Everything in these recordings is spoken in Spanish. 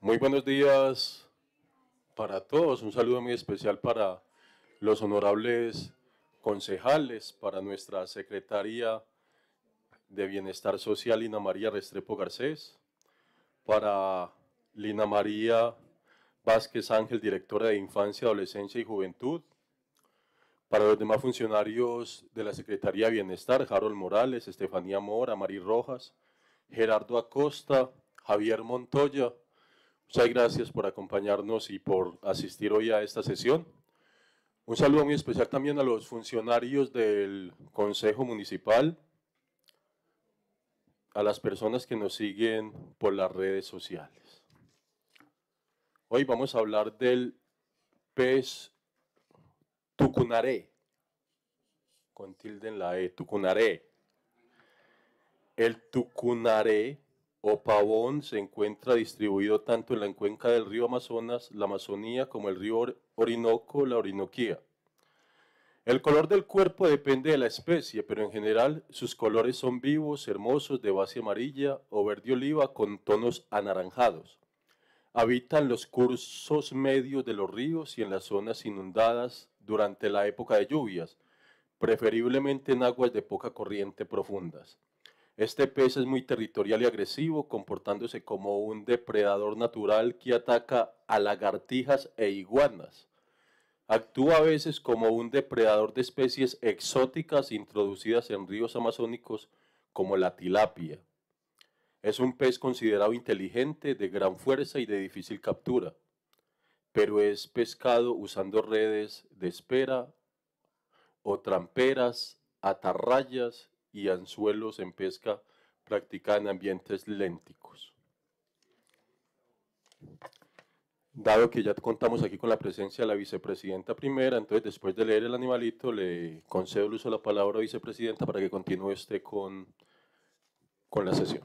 Muy buenos días para todos. Un saludo muy especial para los honorables concejales, para nuestra Secretaría de Bienestar Social, Lina María Restrepo Garcés, para Lina María Vázquez Ángel, directora de Infancia, Adolescencia y Juventud, para los demás funcionarios de la Secretaría de Bienestar, Harold Morales, Estefanía Mora, María Rojas, Gerardo Acosta, Javier Montoya, Muchas gracias por acompañarnos y por asistir hoy a esta sesión. Un saludo muy especial también a los funcionarios del Consejo Municipal, a las personas que nos siguen por las redes sociales. Hoy vamos a hablar del pez tucunaré, con tilde en la E, tucunaré. El tucunaré pavón se encuentra distribuido tanto en la cuenca del río Amazonas, la Amazonía, como el río Orinoco, la Orinoquía. El color del cuerpo depende de la especie, pero en general sus colores son vivos, hermosos, de base amarilla o verde oliva con tonos anaranjados. Habitan los cursos medios de los ríos y en las zonas inundadas durante la época de lluvias, preferiblemente en aguas de poca corriente profundas. Este pez es muy territorial y agresivo, comportándose como un depredador natural que ataca a lagartijas e iguanas. Actúa a veces como un depredador de especies exóticas introducidas en ríos amazónicos como la tilapia. Es un pez considerado inteligente, de gran fuerza y de difícil captura, pero es pescado usando redes de espera o tramperas, atarrayas y anzuelos en pesca practicada en ambientes lénticos. Dado que ya contamos aquí con la presencia de la vicepresidenta primera, entonces después de leer el animalito le concedo el uso de la palabra a la vicepresidenta para que continúe usted con la sesión.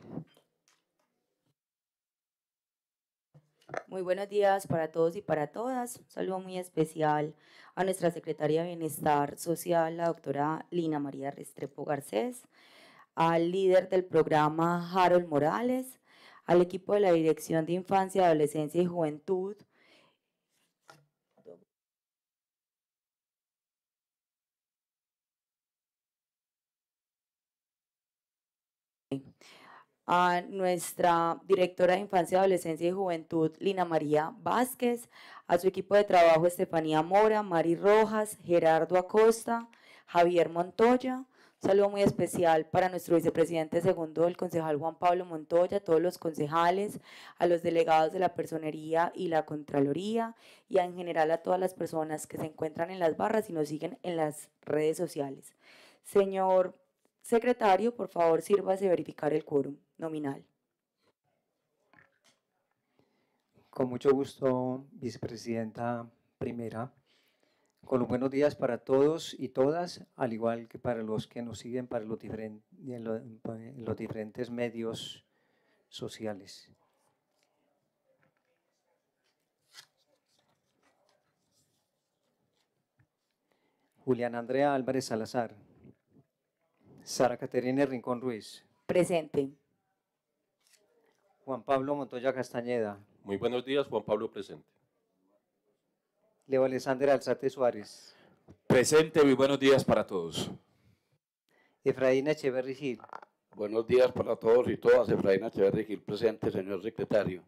Muy buenos días para todos y para todas. Un saludo muy especial a nuestra secretaria de Bienestar Social, la doctora Lina María Restrepo Garcés, al líder del programa Harold Morales, al equipo de la Dirección de Infancia, Adolescencia y Juventud, a nuestra directora de Infancia, Adolescencia y Juventud, Lina María Vázquez, a su equipo de trabajo, Estefanía Mora, Mari Rojas, Gerardo Acosta, Javier Montoya. Un saludo muy especial para nuestro vicepresidente segundo, el concejal Juan Pablo Montoya, a todos los concejales, a los delegados de la personería y la Contraloría y en general a todas las personas que se encuentran en las barras y nos siguen en las redes sociales. Señor secretario, por favor, sírvase verificar el quórum nominal. Con mucho gusto, vicepresidenta primera. Con los buenos días para todos y todas, al igual que para los que nos siguen para los diferentes, los diferentes medios sociales. Julián Andrea Álvarez Salazar. Sara Caterina Rincón Ruiz. Presente. Juan Pablo Montoya Castañeda. Muy buenos días, Juan Pablo presente. Leo Alexander Alzate Suárez. Presente, muy buenos días para todos. Efraín Echeverri Gil. Buenos días para todos y todas. Efraín Echeverri Gil presente, señor secretario.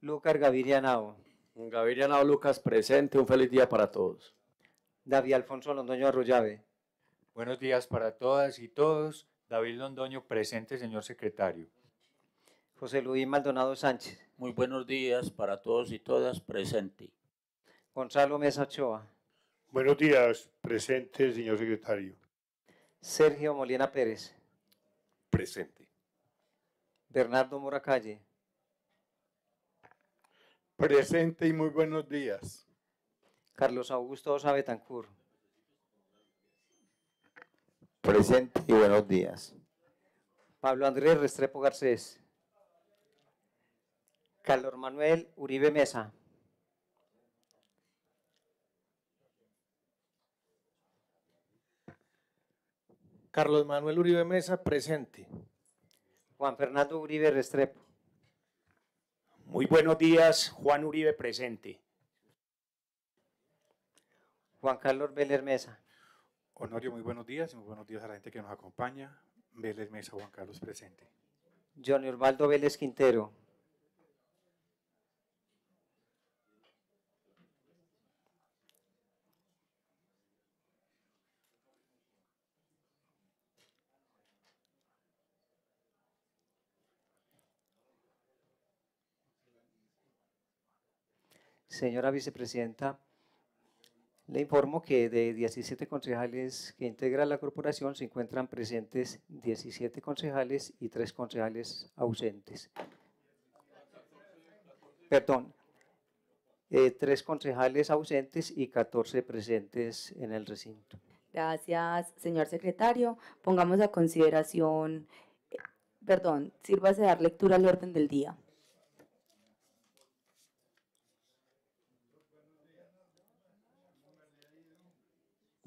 Lucas Gaviria Nao. Gaviria Nao Lucas presente, un feliz día para todos. David Alfonso Londoño Arroyave. Buenos días para todas y todos. David Londoño presente, señor secretario. José Luis Maldonado Sánchez. Muy buenos días para todos y todas presente. Gonzalo Mesa Ochoa. Buenos días, presente, señor secretario. Sergio Molina Pérez. Presente. Bernardo Moracalle. Presente y muy buenos días. Carlos Augusto Osa Presente y buenos días. Pablo Andrés Restrepo Garcés. Carlos Manuel Uribe Mesa. Carlos Manuel Uribe Mesa, presente. Juan Fernando Uribe Restrepo. Muy buenos días, Juan Uribe, presente. Juan Carlos Vélez Mesa. Honorio, muy buenos días y muy buenos días a la gente que nos acompaña. Vélez Mesa, Juan Carlos, presente. Johnny Orvaldo Vélez Quintero. Señora vicepresidenta, le informo que de 17 concejales que integra la corporación se encuentran presentes 17 concejales y 3 concejales ausentes. Perdón, eh, 3 concejales ausentes y 14 presentes en el recinto. Gracias, señor secretario. Pongamos a consideración, eh, perdón, sírvase dar lectura al orden del día.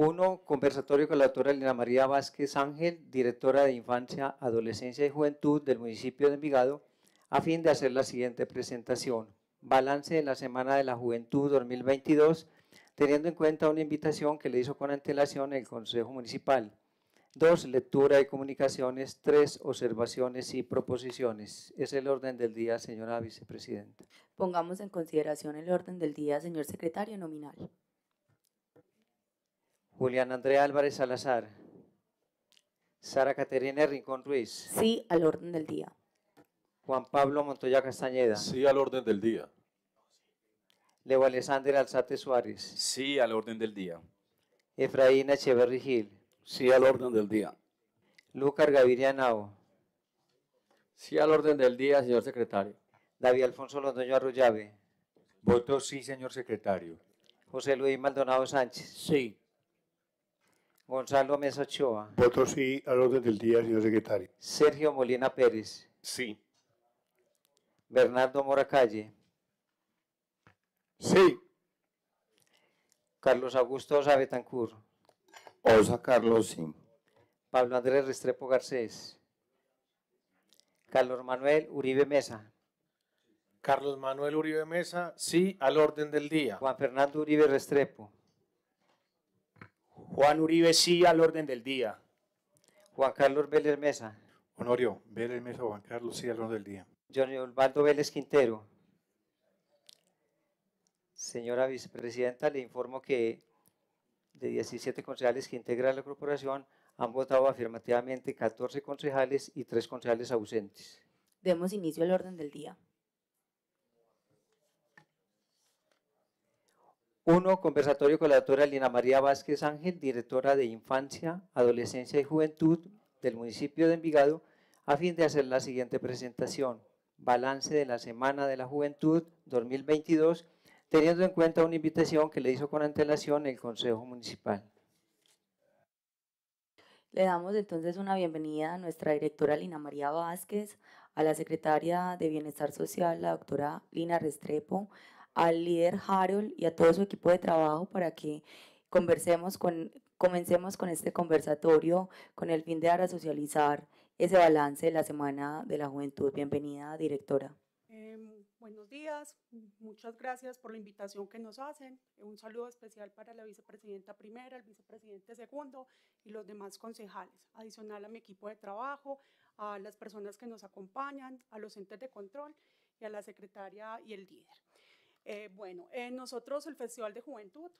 Uno, conversatorio con la doctora Elena María Vázquez Ángel, directora de Infancia, Adolescencia y Juventud del municipio de Envigado, a fin de hacer la siguiente presentación. Balance de la Semana de la Juventud 2022, teniendo en cuenta una invitación que le hizo con antelación el Consejo Municipal. Dos, lectura y comunicaciones. Tres, observaciones y proposiciones. Es el orden del día, señora vicepresidenta. Pongamos en consideración el orden del día, señor secretario nominal. Julián Andrea Álvarez Salazar. Sara Caterina Rincón Ruiz. Sí al orden del día. Juan Pablo Montoya Castañeda. Sí al orden del día. Leo Alexander Alzate Suárez. Sí al orden del día. Efraín Echeverri Gil. Sí al orden del día. Lucas Gaviria Nao. Sí al orden del día, señor secretario. David Alfonso Londoño Arroyave. Voto sí, señor secretario. José Luis Maldonado Sánchez. Sí. Gonzalo Mesa Ochoa. Voto sí al orden del día, señor secretario. Sergio Molina Pérez. Sí. Bernardo Moracalle. Sí. Carlos Augusto Osa Osa Carlos, sí. Pablo Andrés Restrepo Garcés. Carlos Manuel Uribe Mesa. Carlos Manuel Uribe Mesa, sí al orden del día. Juan Fernando Uribe Restrepo. Juan Uribe sí al orden del día. Juan Carlos Vélez Mesa. Honorio, Vélez Mesa, Juan Carlos sí al orden del día. Johnny Osvaldo Vélez Quintero. Señora vicepresidenta, le informo que de 17 concejales que integran la corporación, han votado afirmativamente 14 concejales y 3 concejales ausentes. Demos inicio al orden del día. Uno, Conversatorio con la doctora Lina María Vázquez Ángel, directora de Infancia, Adolescencia y Juventud del municipio de Envigado, a fin de hacer la siguiente presentación. Balance de la Semana de la Juventud 2022, teniendo en cuenta una invitación que le hizo con antelación el Consejo Municipal. Le damos entonces una bienvenida a nuestra directora Lina María Vázquez, a la secretaria de Bienestar Social, la doctora Lina Restrepo, al líder Harold y a todo su equipo de trabajo para que conversemos con, comencemos con este conversatorio con el fin de dar a socializar ese balance de la Semana de la Juventud. Bienvenida, directora. Em, buenos días, muchas gracias por la invitación que nos hacen. Un saludo especial para la vicepresidenta primera, el vicepresidente segundo y los demás concejales. Adicional a mi equipo de trabajo, a las personas que nos acompañan, a los entes de control y a la secretaria y el líder. Eh, bueno, eh, nosotros el Festival de Juventud.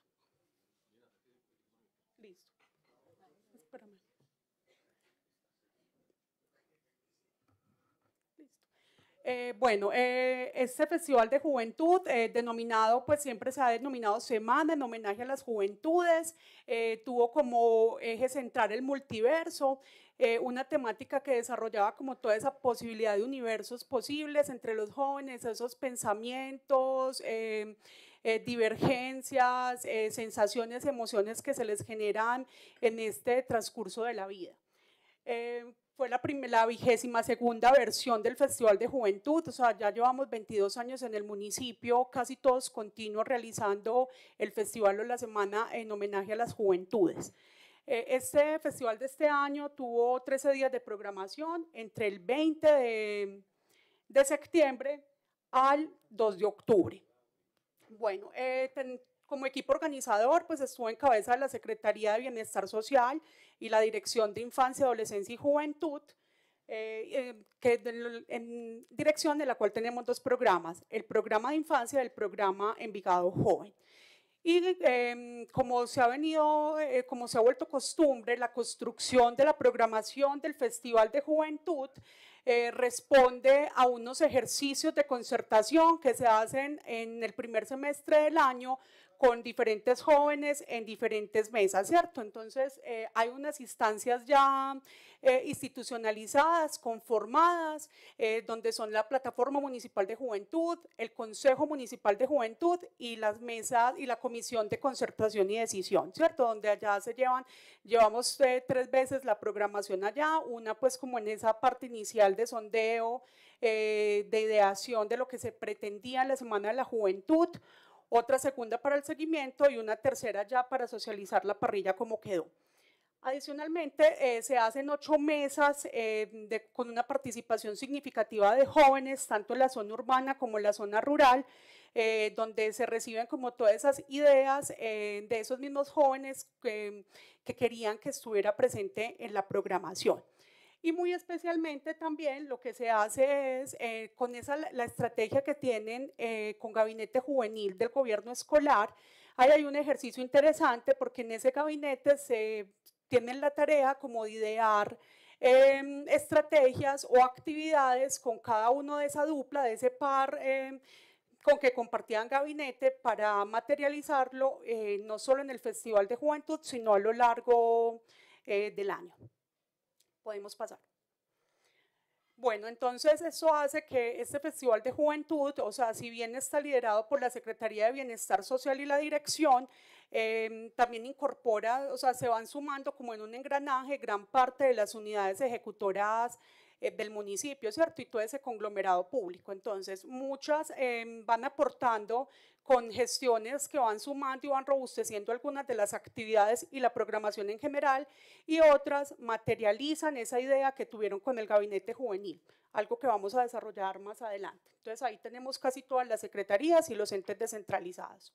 Listo. Eh, bueno, este Festival de Juventud, eh, denominado, pues siempre se ha denominado Semana en homenaje a las juventudes, tuvo como eje central el multiverso, una temática que desarrollaba como toda esa posibilidad de universos posibles entre los jóvenes, esos pensamientos, em, divergencias, sensaciones, emociones que se les generan en este transcurso de la vida. Em, fue la, vigésima segunda versión del Festival de Juventud, o sea, ya llevamos 22 años en el municipio, casi todos continuos realizando el Festival de la Semana en homenaje a las juventudes. Eh, este festival de este año tuvo 13 días de programación entre el 20 de, septiembre al 2 de octubre. Bueno, eh, como equipo organizador, pues estuve en cabeza de la Secretaría de Bienestar Social y la Dirección de Infancia, Adolescencia y Juventud, eh, eh, que en dirección de la cual tenemos dos programas, el programa de infancia y el programa Envigado Joven. Y em, como se ha venido, eh, como se ha vuelto costumbre, la construcción de la programación del Festival de Juventud responde a unos ejercicios de concertación que se hacen en el primer semestre del año con diferentes jóvenes en diferentes mesas, ¿cierto? Entonces, eh, hay unas instancias ya eh, institucionalizadas, conformadas, eh, donde son la Plataforma Municipal de Juventud, el Consejo Municipal de Juventud y las mesas y la Comisión de Concertación y Decisión, ¿cierto? Donde allá se llevan, llevamos tres veces la programación allá, una pues como en esa parte inicial de sondeo, de ideación de lo que se pretendía en la Semana de la Juventud, otra segunda para el seguimiento y una tercera ya para socializar la parrilla como quedó. Adicionalmente, eh, se hacen ocho mesas eh, con una participación significativa de jóvenes, tanto en la zona urbana como en la zona rural, eh, donde se reciben como todas esas ideas de esos mismos jóvenes que querían que estuviera presente en la programación. Y muy especialmente también lo que se hace es, eh, con esa, la estrategia que tienen eh, con Gabinete Juvenil del Gobierno Escolar, ahí hay un ejercicio interesante porque en ese gabinete se tienen la tarea como de idear em, estrategias o actividades con cada uno de esa dupla, de ese par em, con que compartían gabinete para materializarlo eh, no solo en el Festival de Juventud, sino a lo largo del año podemos pasar. Bueno, entonces eso hace que este Festival de Juventud, o sea, si bien está liderado por la Secretaría de Bienestar Social y la Dirección, em, también incorpora, o sea, se van sumando como en un engranaje gran parte de las unidades ejecutoras eh, del municipio, ¿cierto? Y todo ese conglomerado público. Entonces, muchas em, van aportando con gestiones que van sumando y van robusteciendo algunas de las actividades y la programación en general, y otras materializan esa idea que tuvieron con el gabinete juvenil, algo que vamos a desarrollar más adelante. Entonces, ahí tenemos casi todas las secretarías y los entes descentralizados.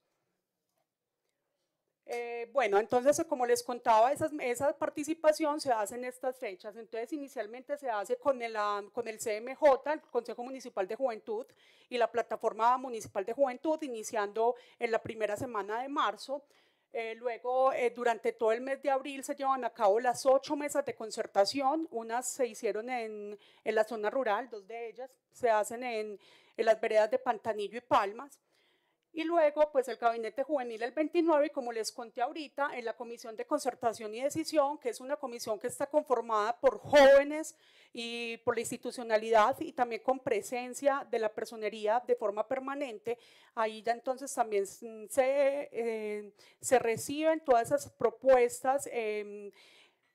Eh, bueno, entonces, como les contaba, esa participación se hace en estas fechas. Entonces, inicialmente se hace con el, ah, con el CMJ, el Consejo Municipal de Juventud, y la Plataforma Municipal de Juventud, iniciando en la primera semana de marzo. Eh, luego, eh, durante todo el mes de abril se llevan a cabo las ocho mesas de concertación. Unas se hicieron en, la zona rural, dos de ellas se hacen en las veredas de Pantanillo y Palmas. Y luego, pues el Gabinete Juvenil el 29, y como les conté ahorita, en la Comisión de Concertación y Decisión, que es una comisión que está conformada por jóvenes y por la institucionalidad y también con presencia de la personería de forma permanente, ahí ya entonces también mm, se, eh, se reciben todas esas propuestas. Em,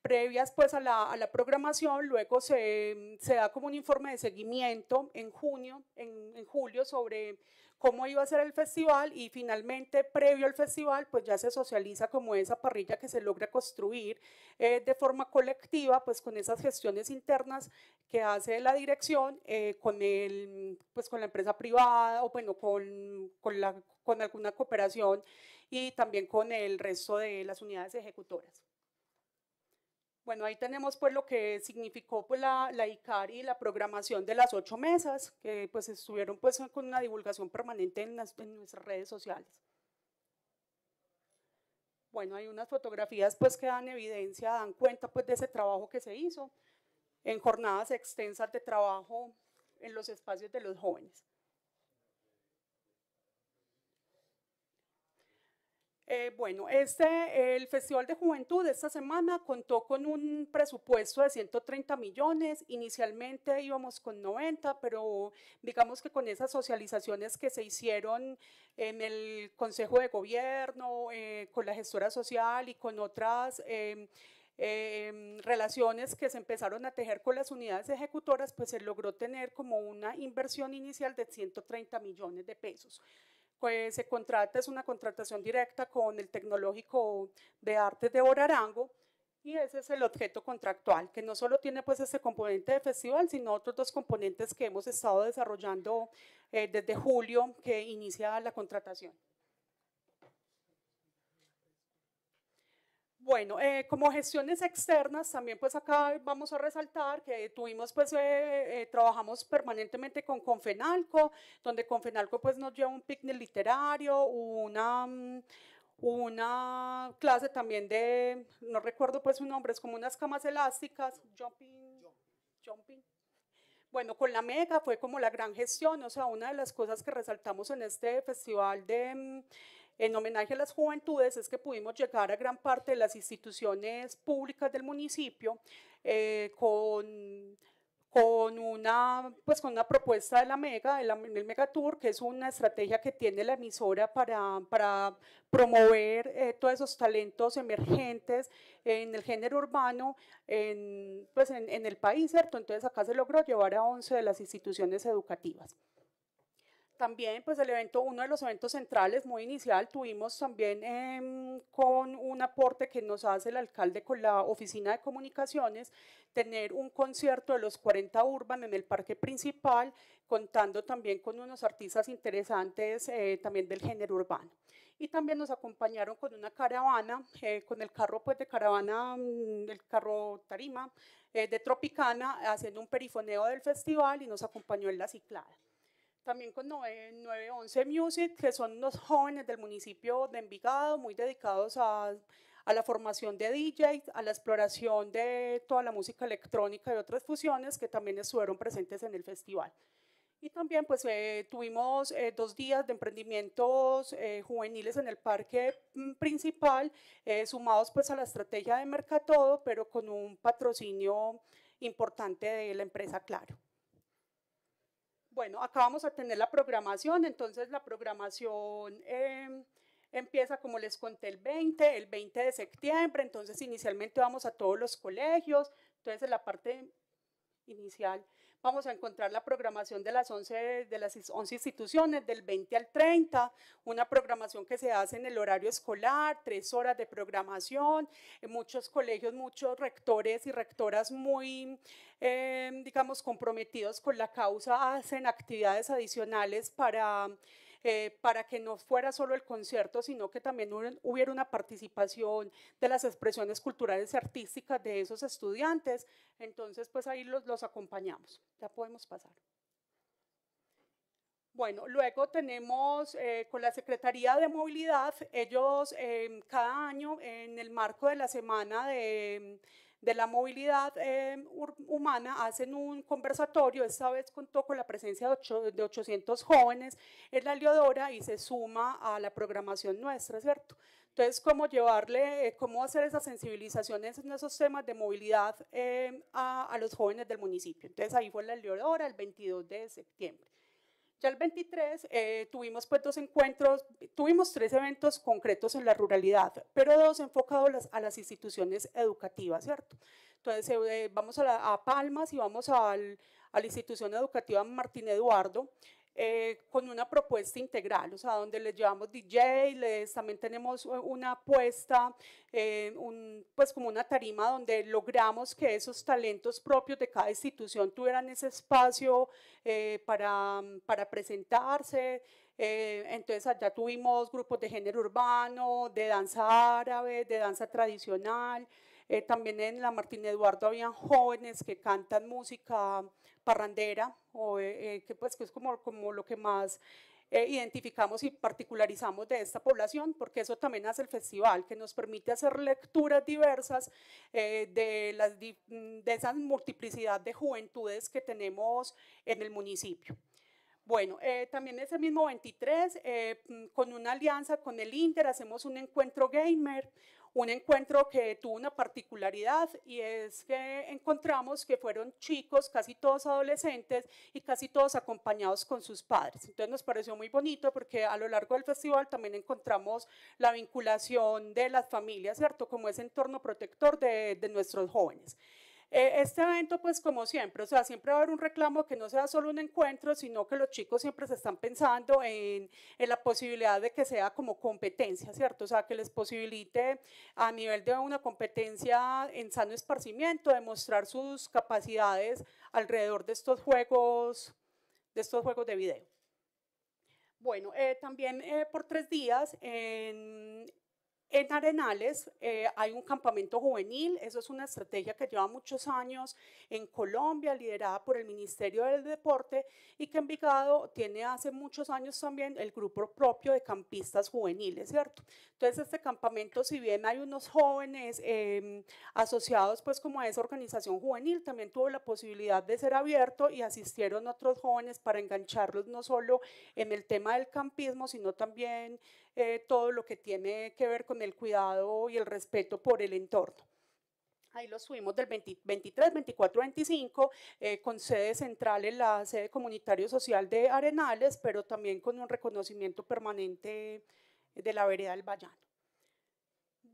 previas pues a la, a la programación, luego se, mm, se, da como un informe de seguimiento en junio, en, en julio sobre cómo iba a ser el festival y finalmente, previo al festival, pues ya se socializa como esa parrilla que se logra construir eh, de forma colectiva, pues con esas gestiones internas que hace la dirección, eh, con, el, pues, con la empresa privada o bueno, con, con, la, con alguna cooperación y también con el resto de las unidades ejecutoras. Bueno, ahí tenemos pues lo que significó pues, la, la ICAR y la programación de las ocho mesas, que pues estuvieron pues con una divulgación permanente en, nuestras redes sociales. Bueno, hay unas fotografías pues que dan evidencia, dan cuenta pues de ese trabajo que se hizo en jornadas extensas de trabajo en los espacios de los jóvenes. Eh, bueno, este, el Festival de Juventud esta semana contó con un presupuesto de 130 millones. Inicialmente íbamos con 90, pero digamos que con esas socializaciones que se hicieron en el Consejo de Gobierno, eh, con la gestora social y con otras... Em, em, relaciones que se empezaron a tejer con las unidades ejecutoras, pues se logró tener como una inversión inicial de 130 millones de pesos pues, se contrata es una contratación directa con el Tecnológico de Arte de Borarango y ese es el objeto contractual, que no solo tiene pues ese componente de festival, sino otros dos componentes que hemos estado desarrollando eh, desde julio que inicia la contratación. Bueno, eh, como gestiones externas, también pues acá vamos a resaltar que tuvimos pues, eh, eh, trabajamos permanentemente con Confenalco, donde Confenalco pues nos lleva un picnic literario, una... Mm, una clase también de, no recuerdo pues su nombre, es como unas camas elásticas, jumping, jumping. Bueno, con la mega fue como la gran gestión, o sea, una de las cosas que resaltamos en este festival de mm, en homenaje a las juventudes es que pudimos llegar a gran parte de las instituciones públicas del municipio eh, con una, pues con una propuesta de la Mega, del MEGA Tour, que es una estrategia que tiene la emisora para, promover eh, todos esos talentos emergentes en el género urbano pues, en, el país, ¿cierto? Entonces acá se logró llevar a 11 de las instituciones educativas también, pues el evento, uno de los eventos centrales, muy inicial, tuvimos también em, con un aporte que nos hace el alcalde con la Oficina de Comunicaciones, tener un concierto de los 40 Urban en el parque principal, contando también con unos artistas interesantes eh, también del género urbano. Y también nos acompañaron con una caravana, eh, con el carro pues de caravana, mm, el carro tarima eh, de Tropicana, haciendo un perifoneo del festival y nos acompañó en la ciclada. También con 911 Music, que son unos jóvenes del municipio de Envigado, muy dedicados a, a la formación de DJ, a la exploración de toda la música electrónica y otras fusiones que también estuvieron presentes en el festival. Y también pues eh, tuvimos eh, dos días de emprendimientos eh, juveniles en el parque mm, principal, sumados pues a la estrategia de Mercatodo, pero con un patrocinio importante de la empresa Claro bueno, acá vamos a tener la programación, entonces la programación em, empieza, como les conté, el 20, el 20 de septiembre, entonces inicialmente vamos a todos los colegios, entonces en la parte inicial vamos a encontrar la programación de las 11, de las instituciones, del 20 al 30, una programación que se hace en el horario escolar, tres horas de programación, en muchos colegios, muchos rectores y rectoras muy, eh, digamos, comprometidos con la causa hacen actividades adicionales para eh, para que no fuera solo el concierto, sino que también hubiera una participación de las expresiones culturales y artísticas de esos estudiantes. Entonces, pues ahí los, acompañamos. Ya podemos pasar. Bueno, luego tenemos eh, con la Secretaría de Movilidad, ellos em, cada año en el marco de la semana de de la movilidad eh, humana hacen un conversatorio, esta vez contó con la presencia de, 800 jóvenes en la Leodora y se suma a la programación nuestra, ¿cierto? Entonces, cómo llevarle, eh, cómo hacer esa sensibilización en esos temas de movilidad eh, a, a, los jóvenes del municipio. Entonces, ahí fue la Leodora el 22 de septiembre. Ya el 23 eh, tuvimos pues dos encuentros, tuvimos tres eventos concretos en la ruralidad, pero dos enfocados a las instituciones educativas, ¿cierto? Entonces eh, vamos a, Palmas y vamos a la institución educativa Martín Eduardo, eh, con una propuesta integral, o sea, donde les llevamos DJ, les, también tenemos eh, una apuesta, eh, pues como una tarima donde logramos que esos talentos propios de cada institución tuvieran ese espacio para, presentarse, entonces allá tuvimos grupos de género urbano, de danza árabe, de danza tradicional, eh, también en la Martín Eduardo habían jóvenes que cantan música parrandera, o, eh, eh, que, pues, que es como, como lo que más identificamos y particularizamos de esta población, porque eso también hace el festival, que nos permite hacer lecturas diversas de, las, mm, de esa multiplicidad de juventudes que tenemos en el municipio. Bueno, también ese mismo 23, mm, con una alianza con el Inter, hacemos un encuentro gamer, un encuentro que tuvo una particularidad y es que encontramos que fueron chicos, casi todos adolescentes y casi todos acompañados con sus padres. Entonces nos pareció muy bonito porque a lo largo del festival también encontramos la vinculación de las familias, ¿cierto? Como ese entorno protector de, de nuestros jóvenes. Eh, este evento, pues como siempre, o sea, siempre va a haber un reclamo que no sea solo un encuentro, sino que los chicos siempre se están pensando en, la posibilidad de que sea como competencia, ¿cierto? O sea, que les posibilite a nivel de una competencia en sano esparcimiento, demostrar sus capacidades alrededor de estos juegos, de estos juegos de video. Bueno, eh, también eh, por tres días en, en Arenales eh, hay un campamento juvenil, eso es una estrategia que lleva muchos años en Colombia, liderada por el Ministerio del Deporte y que Envigado tiene hace muchos años también el grupo propio de campistas juveniles, ¿cierto? Entonces este campamento, si bien hay unos jóvenes em, asociados pues como a esa organización juvenil, también tuvo la posibilidad de ser abierto y asistieron otros jóvenes para engancharlos no solo en el tema del campismo, sino también eh, todo lo que tiene que ver con el cuidado y el respeto por el entorno. Ahí lo subimos del 23, 24, 25, con sede central en la sede comunitario social de Arenales, pero también con un reconocimiento permanente de la vereda del Bayano.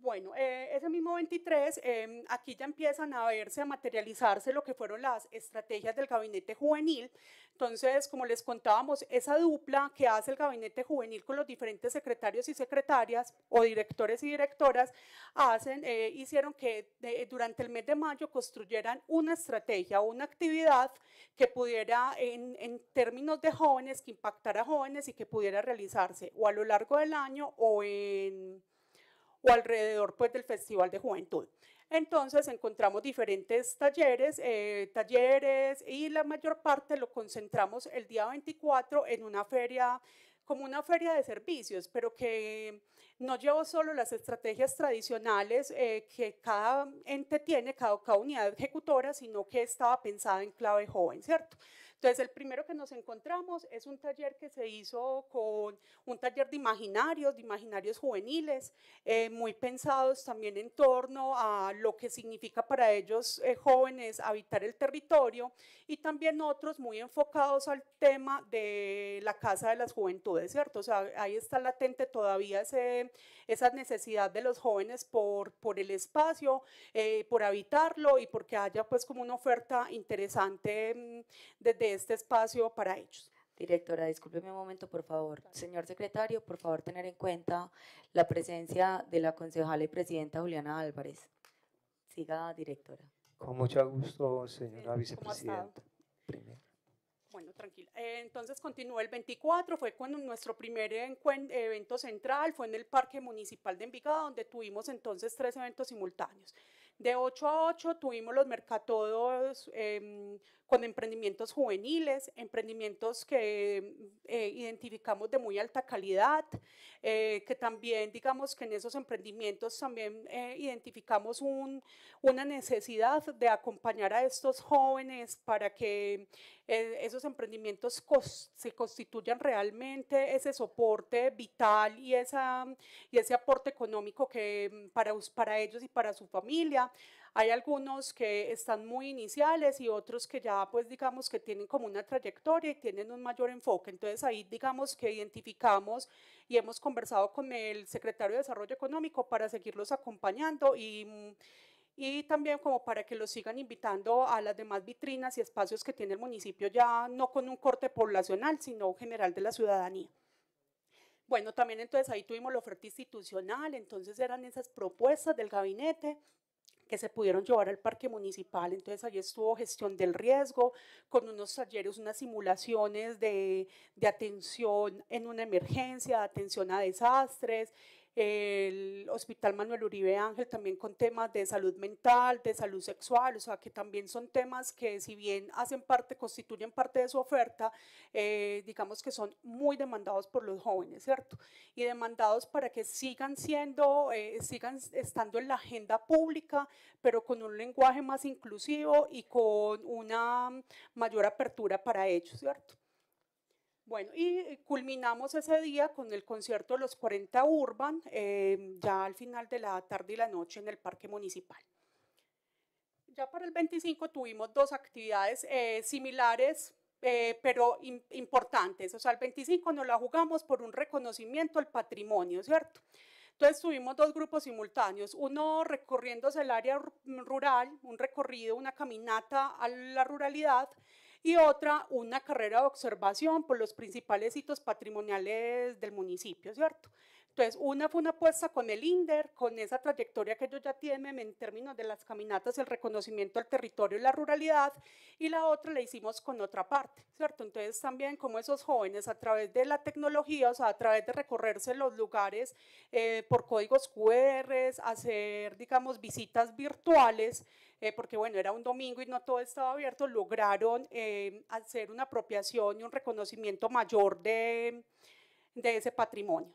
Bueno, eh, ese mismo 23, em, aquí ya empiezan a verse, a materializarse lo que fueron las estrategias del gabinete juvenil. Entonces, como les contábamos, esa dupla que hace el gabinete juvenil con los diferentes secretarios y secretarias o directores y directoras, hacen, eh, hicieron que eh, durante el mes de mayo construyeran una estrategia, una actividad que pudiera, en, en términos de jóvenes, que impactara a jóvenes y que pudiera realizarse o a lo largo del año o en o alrededor pues, del Festival de Juventud. Entonces encontramos diferentes talleres, eh, talleres y la mayor parte lo concentramos el día 24 en una feria como una feria de servicios, pero que no llevó solo las estrategias tradicionales eh, que cada ente tiene, cada, cada unidad ejecutora, sino que estaba pensada en clave joven, ¿cierto? Entonces, el primero que nos encontramos es un taller que se hizo con un taller de imaginarios, de imaginarios juveniles, eh, muy pensados también en torno a lo que significa para ellos eh, jóvenes habitar el territorio y también otros muy enfocados al tema de la Casa de las Juventudes, ¿cierto? O sea, ahí está latente todavía ese, esa necesidad de los jóvenes por, por el espacio, eh, por habitarlo y porque haya pues como una oferta interesante mm, desde este espacio para ellos. Directora, discúlpeme un momento, por favor. Señor secretario, por favor, tener en cuenta la presencia de la concejala y presidenta Juliana Álvarez. Siga, directora. Con mucho gusto, señora vicepresidenta. Bueno, tranquila. Eh, entonces continuó el 24, fue cuando nuestro primer evento central fue en el Parque Municipal de Envigado, donde tuvimos entonces tres eventos simultáneos. De 8 a 8 tuvimos los mercatodos em, con emprendimientos juveniles, emprendimientos que mm, eh, identificamos de muy alta calidad, eh, que también digamos que en esos emprendimientos también eh, identificamos una necesidad de acompañar a estos jóvenes para que esos emprendimientos se constituyan realmente ese soporte vital y, esa, y ese aporte económico que mm, para, para ellos y para su familia. Hay algunos que están muy iniciales y otros que ya pues digamos que tienen como una trayectoria y tienen un mayor enfoque. Entonces ahí digamos que identificamos y hemos conversado con el secretario de Desarrollo Económico para seguirlos acompañando y mm, y también como para que los sigan invitando a las demás vitrinas y espacios que tiene el municipio ya no con un corte poblacional, sino general de la ciudadanía. Bueno, también entonces ahí tuvimos la oferta institucional, entonces eran esas propuestas del gabinete, que se pudieron llevar al parque municipal. Entonces allí estuvo gestión del riesgo, con unos talleres, unas simulaciones de, atención en una emergencia, atención a desastres, el Hospital Manuel Uribe Ángel también con temas de salud mental, de salud sexual, o sea que también son temas que si bien hacen parte, constituyen parte de su oferta, eh, digamos que son muy demandados por los jóvenes, ¿cierto? Y demandados para que sigan siendo, eh, sigan estando en la agenda pública, pero con un lenguaje más inclusivo y con una mayor apertura para ellos, ¿cierto? Bueno, y eh, culminamos ese día con el concierto de los 40 Urban, em, ya al final de la tarde y la noche en el Parque Municipal. Ya para el 25 tuvimos dos actividades eh, similares, eh, pero importantes. O sea, el 25 nos la jugamos por un reconocimiento al patrimonio, ¿cierto? Entonces tuvimos dos grupos simultáneos, uno recorriéndose el área rural, un recorrido, una caminata a la ruralidad, y otra una carrera de observación por los principales hitos patrimoniales del municipio, ¿cierto? Entonces, una fue una apuesta con el INDER, con esa trayectoria que ellos ya tienen en términos de las caminatas, el reconocimiento del territorio y la ruralidad, y la otra la hicimos con otra parte, ¿cierto? Entonces, también como esos jóvenes a través de la tecnología, o sea, a través de recorrerse los lugares eh, por códigos QR, hacer, digamos, visitas virtuales, eh, porque bueno, era un domingo y no todo estaba abierto, lograron eh, hacer una apropiación y un reconocimiento mayor de, ese patrimonio.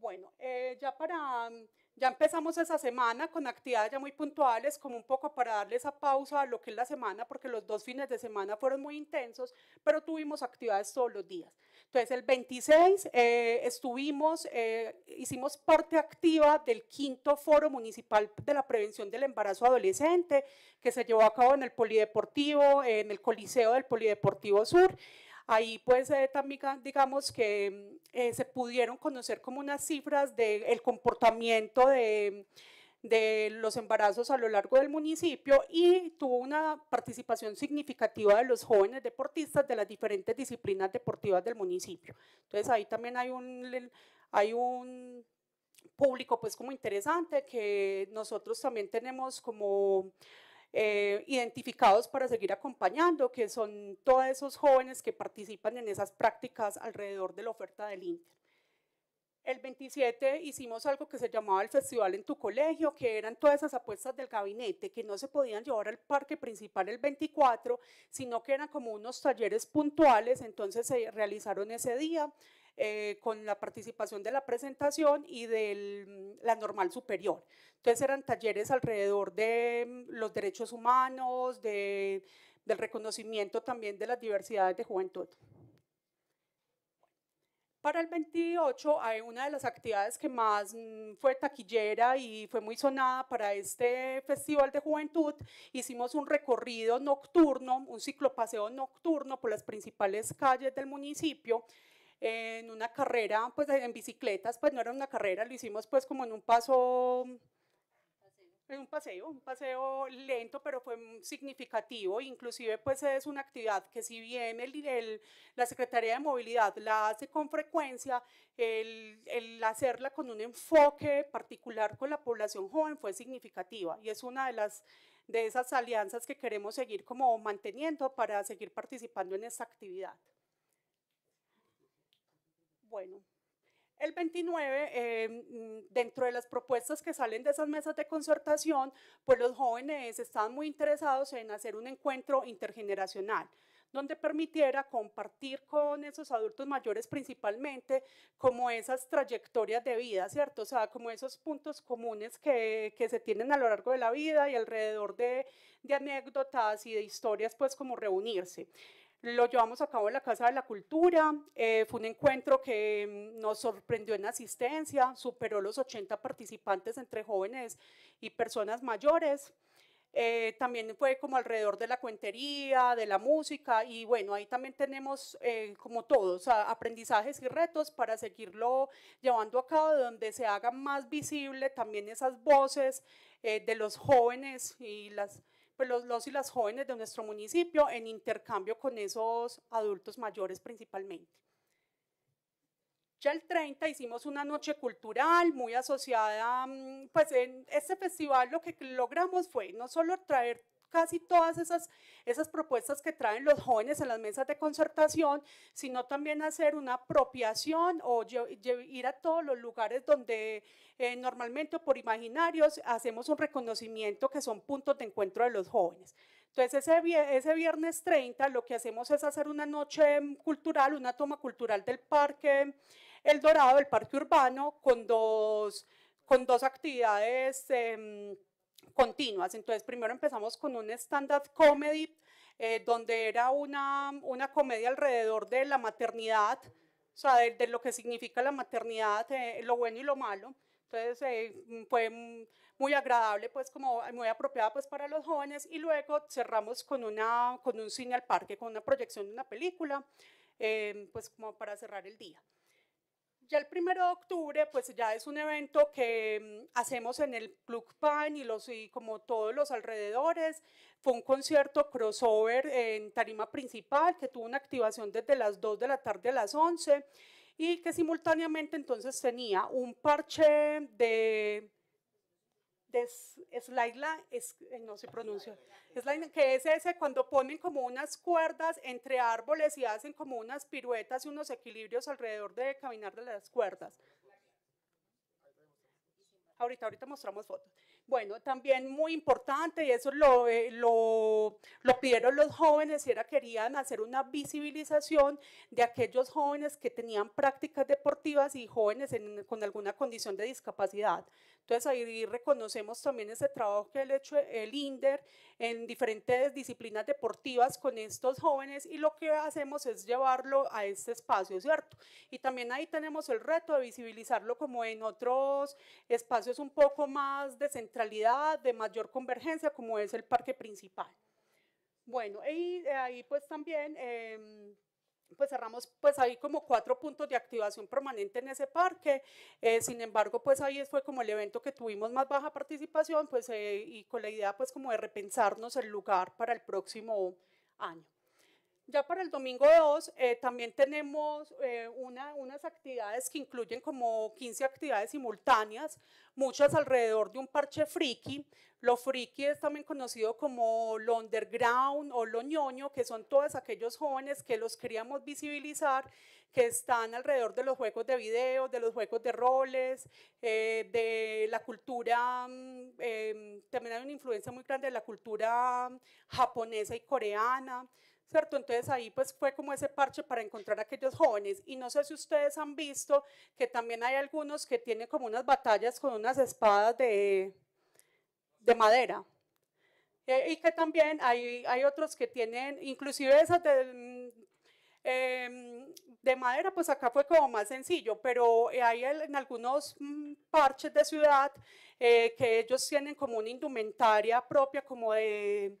Bueno, eh, ya para ya empezamos esa semana con actividades ya muy puntuales, como un poco para darle esa pausa a lo que es la semana, porque los dos fines de semana fueron muy intensos, pero tuvimos actividades todos los días. Entonces, el 26 eh, estuvimos, eh, hicimos parte activa del quinto foro municipal de la prevención del embarazo adolescente, que se llevó a cabo en el Polideportivo, en el Coliseo del Polideportivo Sur. Ahí pues eh, también ah, digamos que mm, eh, se pudieron conocer como unas cifras del el comportamiento de mm, de los embarazos a lo largo del municipio y tuvo una participación significativa de los jóvenes deportistas de las diferentes disciplinas deportivas del municipio. Entonces ahí también hay un, hay un público pues como interesante que nosotros también tenemos como eh, identificados para seguir acompañando, que son todos esos jóvenes que participan en esas prácticas alrededor de la oferta del Inter. El 27 hicimos algo que se llamaba el Festival en tu Colegio, que eran todas esas apuestas del gabinete que no se podían llevar al parque principal el 24, sino que eran como unos talleres puntuales, entonces se realizaron ese día. Eh, con la participación de la presentación y de mm, la normal superior. Entonces eran talleres alrededor de mm, los derechos humanos, de, del reconocimiento también de las diversidades de juventud. Para el 28, hay una de las actividades que más mm, fue taquillera y fue muy sonada para este Festival de Juventud. Hicimos un recorrido nocturno, un ciclopaseo nocturno por las principales calles del municipio en una carrera, pues en bicicletas, pues no era una carrera, lo hicimos pues como en un paso, en un paseo, un paseo lento, pero fue significativo. Inclusive pues es una actividad que si bien el, la Secretaría de Movilidad la hace con frecuencia, el, el hacerla con un enfoque particular con la población joven fue significativa y es una de las de esas alianzas que queremos seguir como manteniendo para seguir participando en esta actividad bueno. El 29, em, dentro de las propuestas que salen de esas mesas de concertación, pues los jóvenes están muy interesados en hacer un encuentro intergeneracional donde permitiera compartir con esos adultos mayores principalmente como esas trayectorias de vida, ¿cierto? O sea, como esos puntos comunes que, que se tienen a lo largo de la vida y alrededor de, de, anécdotas y de historias, pues como reunirse. Lo llevamos a cabo en la Casa de la Cultura, eh, fue un encuentro que mm, nos sorprendió en asistencia, superó los 80 participantes entre jóvenes y personas mayores. Eh, también fue como alrededor de la cuentería, de la música y bueno, ahí también tenemos eh, como todos aprendizajes y retos para seguirlo llevando a cabo, donde se haga más visible también esas voces de los jóvenes y las pues los, los y las jóvenes de nuestro municipio en intercambio con esos adultos mayores principalmente. Ya el 30 hicimos una noche cultural muy asociada, mm, pues en este festival lo que logramos fue no solo traer casi todas esas, esas propuestas que traen los jóvenes en las mesas de concertación, sino también hacer una apropiación o ir a todos los lugares donde eh, normalmente por imaginarios hacemos un reconocimiento que son puntos de encuentro de los jóvenes. Entonces ese, viernes 30 lo que hacemos es hacer una noche mm, cultural, una toma cultural del Parque El Dorado, el Parque Urbano, con dos, con dos actividades. Em, continuas. Entonces, primero empezamos con un stand-up comedy, eh, donde era una, comedia alrededor de la maternidad, o sea, de, lo que significa la maternidad, eh, lo bueno y lo malo. Entonces eh, mm, fue muy agradable, pues como muy apropiada pues para los jóvenes y luego cerramos con, una, con un cine al parque, con una proyección de una película, pues como para cerrar el día. Ya el 1 de octubre, pues ya es un evento que mm, hacemos en el Club Pan y, los, y como todos los alrededores. Fue un concierto crossover en tarima principal que tuvo una activación desde las 2 de la tarde a las 11 y que simultáneamente entonces tenía un parche de, de es eh, no se pronuncia, es que es ese cuando ponen como unas cuerdas entre árboles y hacen como unas piruetas y unos equilibrios alrededor de caminar de las cuerdas. Ahorita, ahorita mostramos fotos. Bueno, también muy importante, y eso lo, eh, lo, pidieron los jóvenes, y era querían hacer una visibilización de aquellos jóvenes que tenían prácticas deportivas y jóvenes con alguna condición de discapacidad. Entonces ahí reconocemos también ese trabajo que ha hecho el INDER en diferentes disciplinas deportivas con estos jóvenes y lo que hacemos es llevarlo a este espacio, ¿cierto? Y también ahí tenemos el reto de visibilizarlo como en otros espacios un poco más descentralizados de mayor convergencia, como es el parque principal. Bueno, y ahí pues también, em, pues cerramos, pues ahí como cuatro puntos de activación permanente en ese parque, eh, sin embargo, pues ahí fue como el evento que tuvimos más baja participación, pues eh, y con la idea pues como de repensarnos el lugar para el próximo año. Ya para el domingo 2 eh, también tenemos eh, unas actividades que incluyen como 15 actividades simultáneas, muchas alrededor de un parche friki. Lo friki es también conocido como lo underground o lo ñoño, que son todos aquellos jóvenes que los queríamos visibilizar, que están alrededor de los juegos de video, de los juegos de roles, eh, de la cultura, mm, también hay una influencia muy grande de la cultura mm, japonesa y coreana. ¿cierto? Entonces ahí pues fue como ese parche para encontrar a aquellos jóvenes. Y no sé si ustedes han visto que también hay algunos que tienen como unas batallas con unas espadas de, de madera. Eh, y que también hay, hay otros que tienen, inclusive esas de, mm, em, de madera, pues acá fue como más sencillo, pero eh, hay en algunos mm, parches de ciudad eh, que ellos tienen como una indumentaria propia, como de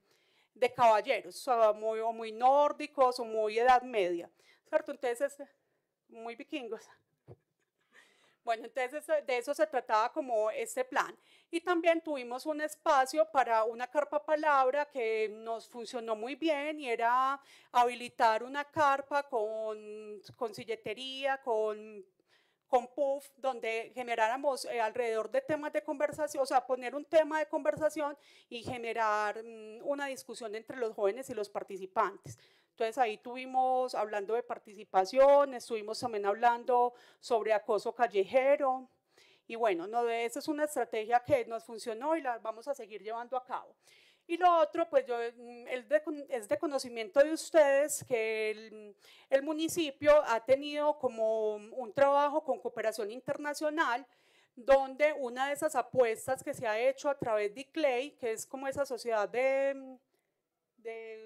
de caballeros, o muy, muy nórdicos o muy edad media, ¿cierto? Entonces, muy vikingos. Bueno, entonces de eso se trataba como este plan. Y también tuvimos un espacio para una carpa palabra que nos funcionó muy bien y era habilitar una carpa con, con silletería, con con PUF, donde generáramos eh, alrededor de temas de conversación, o sea, poner un tema de conversación y generar mm, una discusión entre los jóvenes y los participantes. Entonces ahí tuvimos hablando de participación, estuvimos también hablando sobre acoso callejero, y bueno, no, esa es una estrategia que nos funcionó y la vamos a seguir llevando a cabo. Y lo otro, pues yo, mm, es de conocimiento de ustedes que el, mm, municipio ha tenido como mm, un trabajo con cooperación internacional, donde una de esas apuestas que se ha hecho a través de ICLEI, que es como esa sociedad de,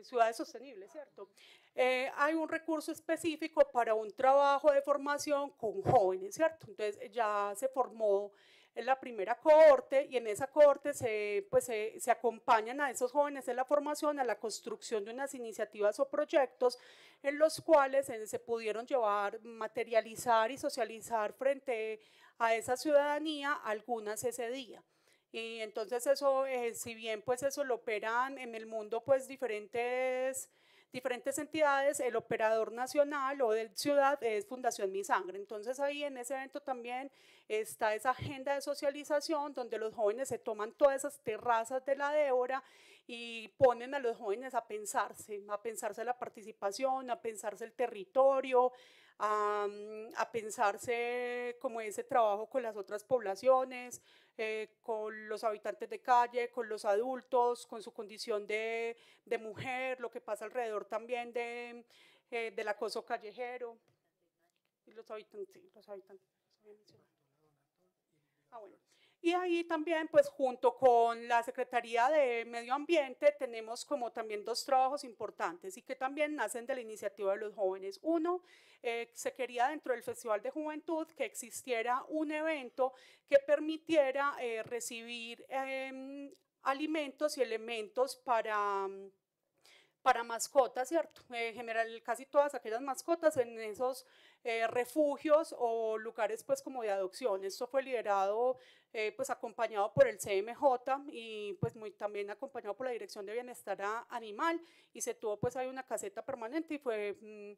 ciudades sostenibles, ¿cierto? Eh, hay un recurso específico para un trabajo de formación con jóvenes, ¿cierto? Entonces ya se formó es la primera cohorte y en esa cohorte se, pues, se, acompañan a esos jóvenes en la formación, a la construcción de unas iniciativas o proyectos en los cuales se, pudieron llevar, materializar y socializar frente a esa ciudadanía algunas ese día. Y entonces eso, eh, si bien pues eso lo operan en el mundo pues diferentes diferentes entidades, el operador nacional o de ciudad es Fundación Mi Sangre. Entonces ahí en ese evento también está esa agenda de socialización donde los jóvenes se toman todas esas terrazas de la Débora y ponen a los jóvenes a pensarse, a pensarse la participación, a pensarse el territorio, a, a pensarse como ese trabajo con las otras poblaciones, eh, con los habitantes de calle, con los adultos, con su condición de, de mujer, lo que pasa alrededor también de, eh, del acoso callejero. Y los habitantes, los habitantes. Ah, bueno. Y ahí también, pues junto con la Secretaría de Medio Ambiente, tenemos como también dos trabajos importantes y que también nacen de la iniciativa de los jóvenes. Uno, eh, se quería dentro del Festival de Juventud que existiera un evento que permitiera eh, recibir em, alimentos y elementos para mm, para mascotas, ¿cierto? Eh, en general, casi todas aquellas mascotas en esos eh, refugios o lugares pues como de adopción. Esto fue liderado eh, pues acompañado por el CMJ y pues muy, también acompañado por la Dirección de Bienestar Animal y se tuvo pues hay una caseta permanente y fue mm,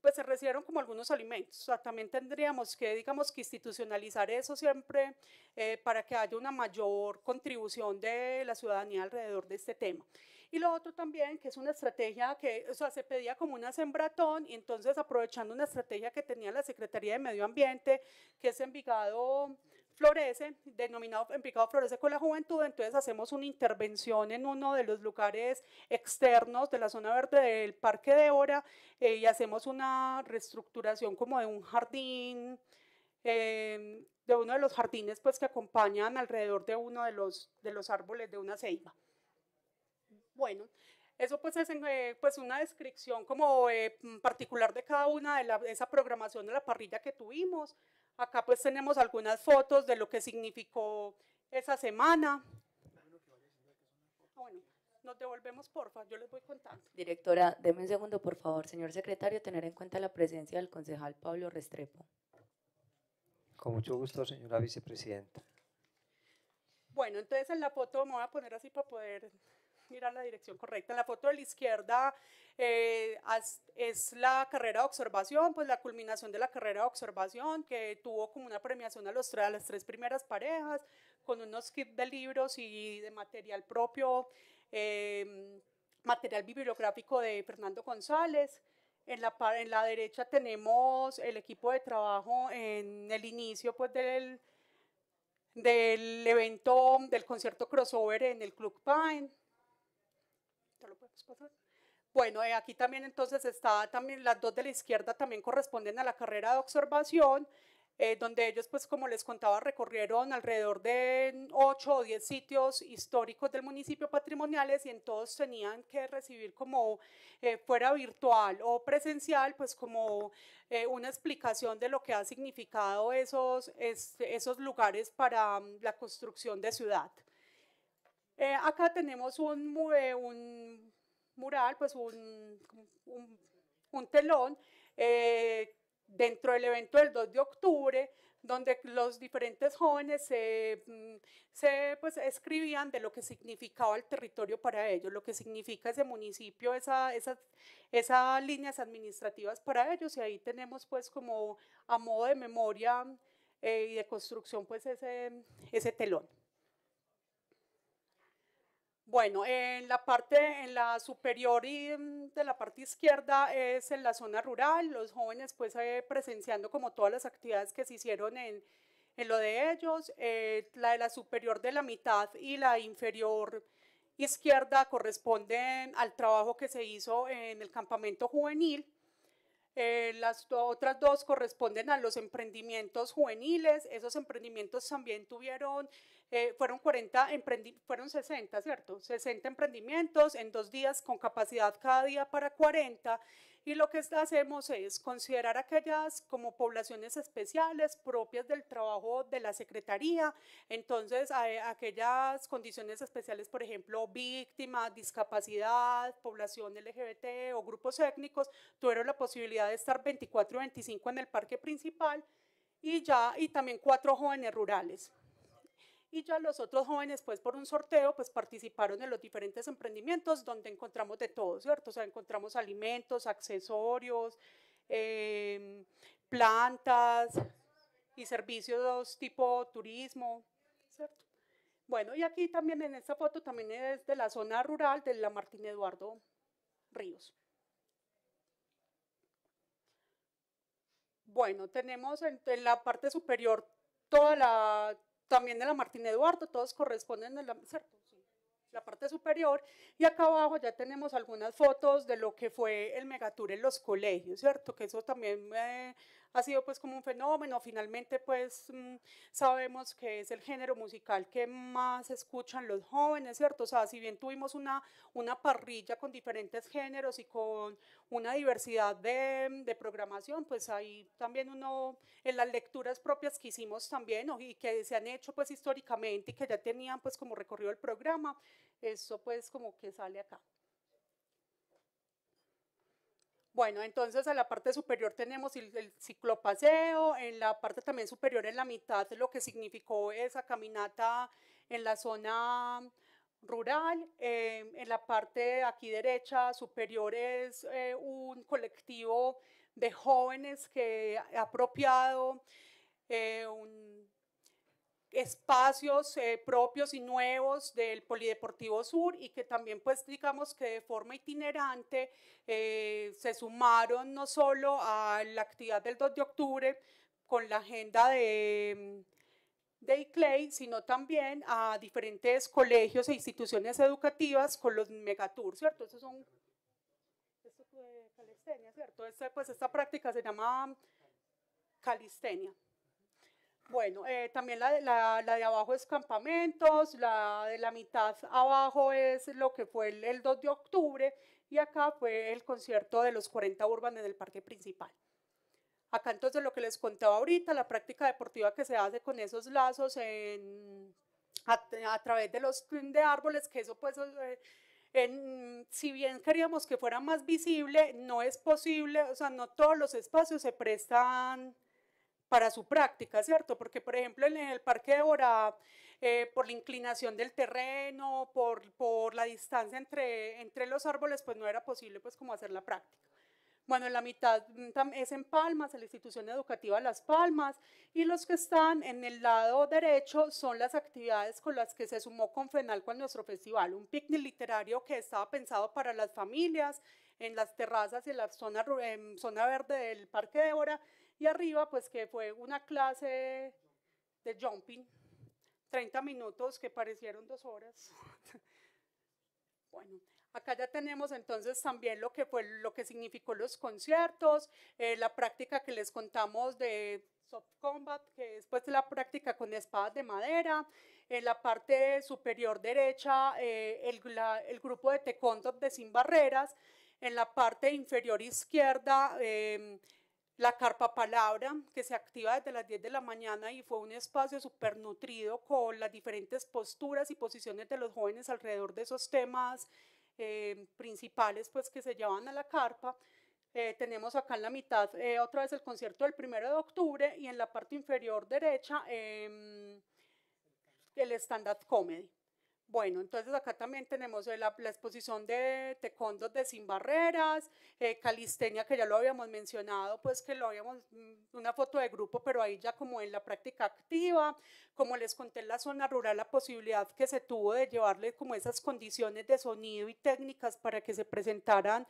pues se recibieron como algunos alimentos. O también tendríamos que digamos que institucionalizar eso siempre eh, para que haya una mayor contribución de la ciudadanía alrededor de este tema. Y lo otro también, que es una estrategia que, o se pedía como una sembratón y entonces aprovechando una estrategia que tenía la Secretaría de Medio Ambiente, que es Envigado Florece, denominado Envigado Florece con la Juventud, entonces hacemos una intervención en uno de los lugares externos de la zona verde del Parque de Hora eh, y hacemos una reestructuración como de un jardín, eh, de uno de los jardines pues que acompañan alrededor de uno de los, de los árboles de una ceiba. Bueno, eso pues es eh, pues una descripción como eh, mm, particular de cada una de esa programación de la parrilla que tuvimos. Acá pues tenemos algunas fotos de lo que significó esa semana. Ah, bueno, nos devolvemos, porfa, yo les voy contando. Directora, deme un segundo, por favor. Señor secretario, tener en cuenta la presencia del concejal Pablo Restrepo. Con mucho gusto, señora vicepresidenta. Bueno, entonces en la foto me voy a poner así para poder Mira la dirección correcta. En la foto de la izquierda eh, es la carrera de observación, pues la culminación de la carrera de observación, que tuvo como una premiación a, los, a las tres primeras parejas, con unos kits de libros y de material propio, em, material bibliográfico de Fernando González. En la, en la derecha tenemos el equipo de trabajo en el inicio pues, del, del evento, del concierto crossover en el Club Pine. Bueno, eh, aquí también entonces está también las dos de la izquierda también corresponden a la carrera de observación, eh, donde ellos, pues como les contaba, recorrieron alrededor de ocho o diez sitios históricos del municipio patrimoniales y en todos tenían que recibir como eh, fuera virtual o presencial, pues como una explicación de lo que ha significado esos, esos lugares para mm, la construcción de ciudad. Eh, acá tenemos un, un mural, pues un, telón eh, dentro del evento del 2 de octubre, donde los diferentes jóvenes se, mm, pues, escribían de lo que significaba el territorio para ellos, lo que significa ese municipio, esas líneas administrativas para ellos, y ahí tenemos pues como a modo de memoria eh, y de construcción pues ese, ese telón. Bueno, en la parte, en la superior y mm, de la parte izquierda es en la zona rural, los jóvenes pues eh, presenciando como todas las actividades que se hicieron en, lo de ellos, eh, la de la superior de la mitad y la inferior izquierda corresponden al trabajo que se hizo en el campamento juvenil, eh, las otras dos corresponden a los emprendimientos juveniles. Esos emprendimientos también tuvieron, eh, fueron 40, fueron 60, ¿cierto? 60 emprendimientos en dos días con capacidad cada día para 40. Y lo que hacemos es considerar aquellas como poblaciones especiales propias del trabajo de la Secretaría. Entonces, eh, aquellas condiciones especiales, por ejemplo, víctimas, discapacidad, población LGBT o grupos étnicos, tuvieron la posibilidad de estar 24 o 25 en el parque principal y ya, y también cuatro jóvenes rurales y ya los otros jóvenes, pues por un sorteo, pues participaron en los diferentes emprendimientos donde encontramos de todo, ¿cierto? O sea, encontramos alimentos, accesorios, em, plantas y servicios tipo turismo, ¿cierto? Bueno, y aquí también en esta foto también es de la zona rural de la Martín Eduardo Ríos. Bueno, tenemos en la parte superior toda la también de la Martín Eduardo, todos corresponden a la, parte superior, y acá abajo ya tenemos algunas fotos de lo que fue el megatour en los colegios, ¿cierto? Que eso también me, eh, ha sido pues como un fenómeno. Finalmente pues mm, sabemos que es el género musical que más escuchan los jóvenes, ¿cierto? O sea, si bien tuvimos una, una parrilla con diferentes géneros y con una diversidad de, de programación, pues ahí también uno, en las lecturas propias que hicimos también y que se han hecho pues históricamente y que ya tenían pues como recorrido el programa, eso pues como que sale acá. Bueno, entonces en la parte superior tenemos el ciclopaseo, en la parte también superior en la mitad lo que significó esa caminata en la zona rural. Eh, en la parte aquí derecha superior es eh, un colectivo de jóvenes que ha apropiado eh, un espacios eh, propios y nuevos del Polideportivo Sur y que también pues digamos que de forma itinerante eh, se sumaron no solo a la actividad del 2 de octubre con la agenda de mm, de Clay, sino también a diferentes colegios e instituciones educativas con los megatours, ¿cierto? Eso son pues esta práctica se llama calistenia. Bueno, eh, también la, la, de abajo es campamentos, la de la mitad abajo es lo que fue el, 2 de octubre y acá fue el concierto de los 40 Urban en el parque principal. Acá entonces lo que les contaba ahorita, la práctica deportiva que se hace con esos lazos a, través de los de árboles, que eso pues eh, si bien queríamos que fuera más visible, no es posible, o sea, no todos los espacios se prestan para su práctica, ¿cierto? Porque, por ejemplo, en el Parque de Borá, eh, por la inclinación del terreno, por, por la distancia entre, entre los árboles, pues no era posible pues como hacer la práctica. Bueno, en la mitad mm, es en Palmas, en la institución educativa Las Palmas, y los que están en el lado derecho son las actividades con las que se sumó Confenal con nuestro festival, un picnic literario que estaba pensado para las familias en las terrazas y en la zona, zona verde del Parque de Bora, y arriba, pues que fue una clase de jumping, 30 minutos que parecieron dos horas. bueno, acá ya tenemos entonces también lo que fue lo que significó los conciertos, eh, la práctica que les contamos de soft combat, que después de la práctica con espadas de madera, en la parte superior derecha eh, el, grupo de tecondos de sin barreras, en la parte inferior izquierda eh, la carpa palabra que se activa desde las 10 de la mañana y fue un espacio súper nutrido con las diferentes posturas y posiciones de los jóvenes alrededor de esos temas eh, principales pues que se llevan a la carpa. Eh, tenemos acá en la mitad eh, otra vez el concierto del primero de octubre y en la parte inferior derecha em, el stand-up comedy. Bueno, entonces acá también tenemos la, exposición de tecondos de Sin Barreras, eh, calistenia, que ya lo habíamos mencionado, pues que lo habíamos, mm, una foto de grupo, pero ahí ya como en la práctica activa, como les conté en la zona rural, la posibilidad que se tuvo de llevarle como esas condiciones de sonido y técnicas para que se presentaran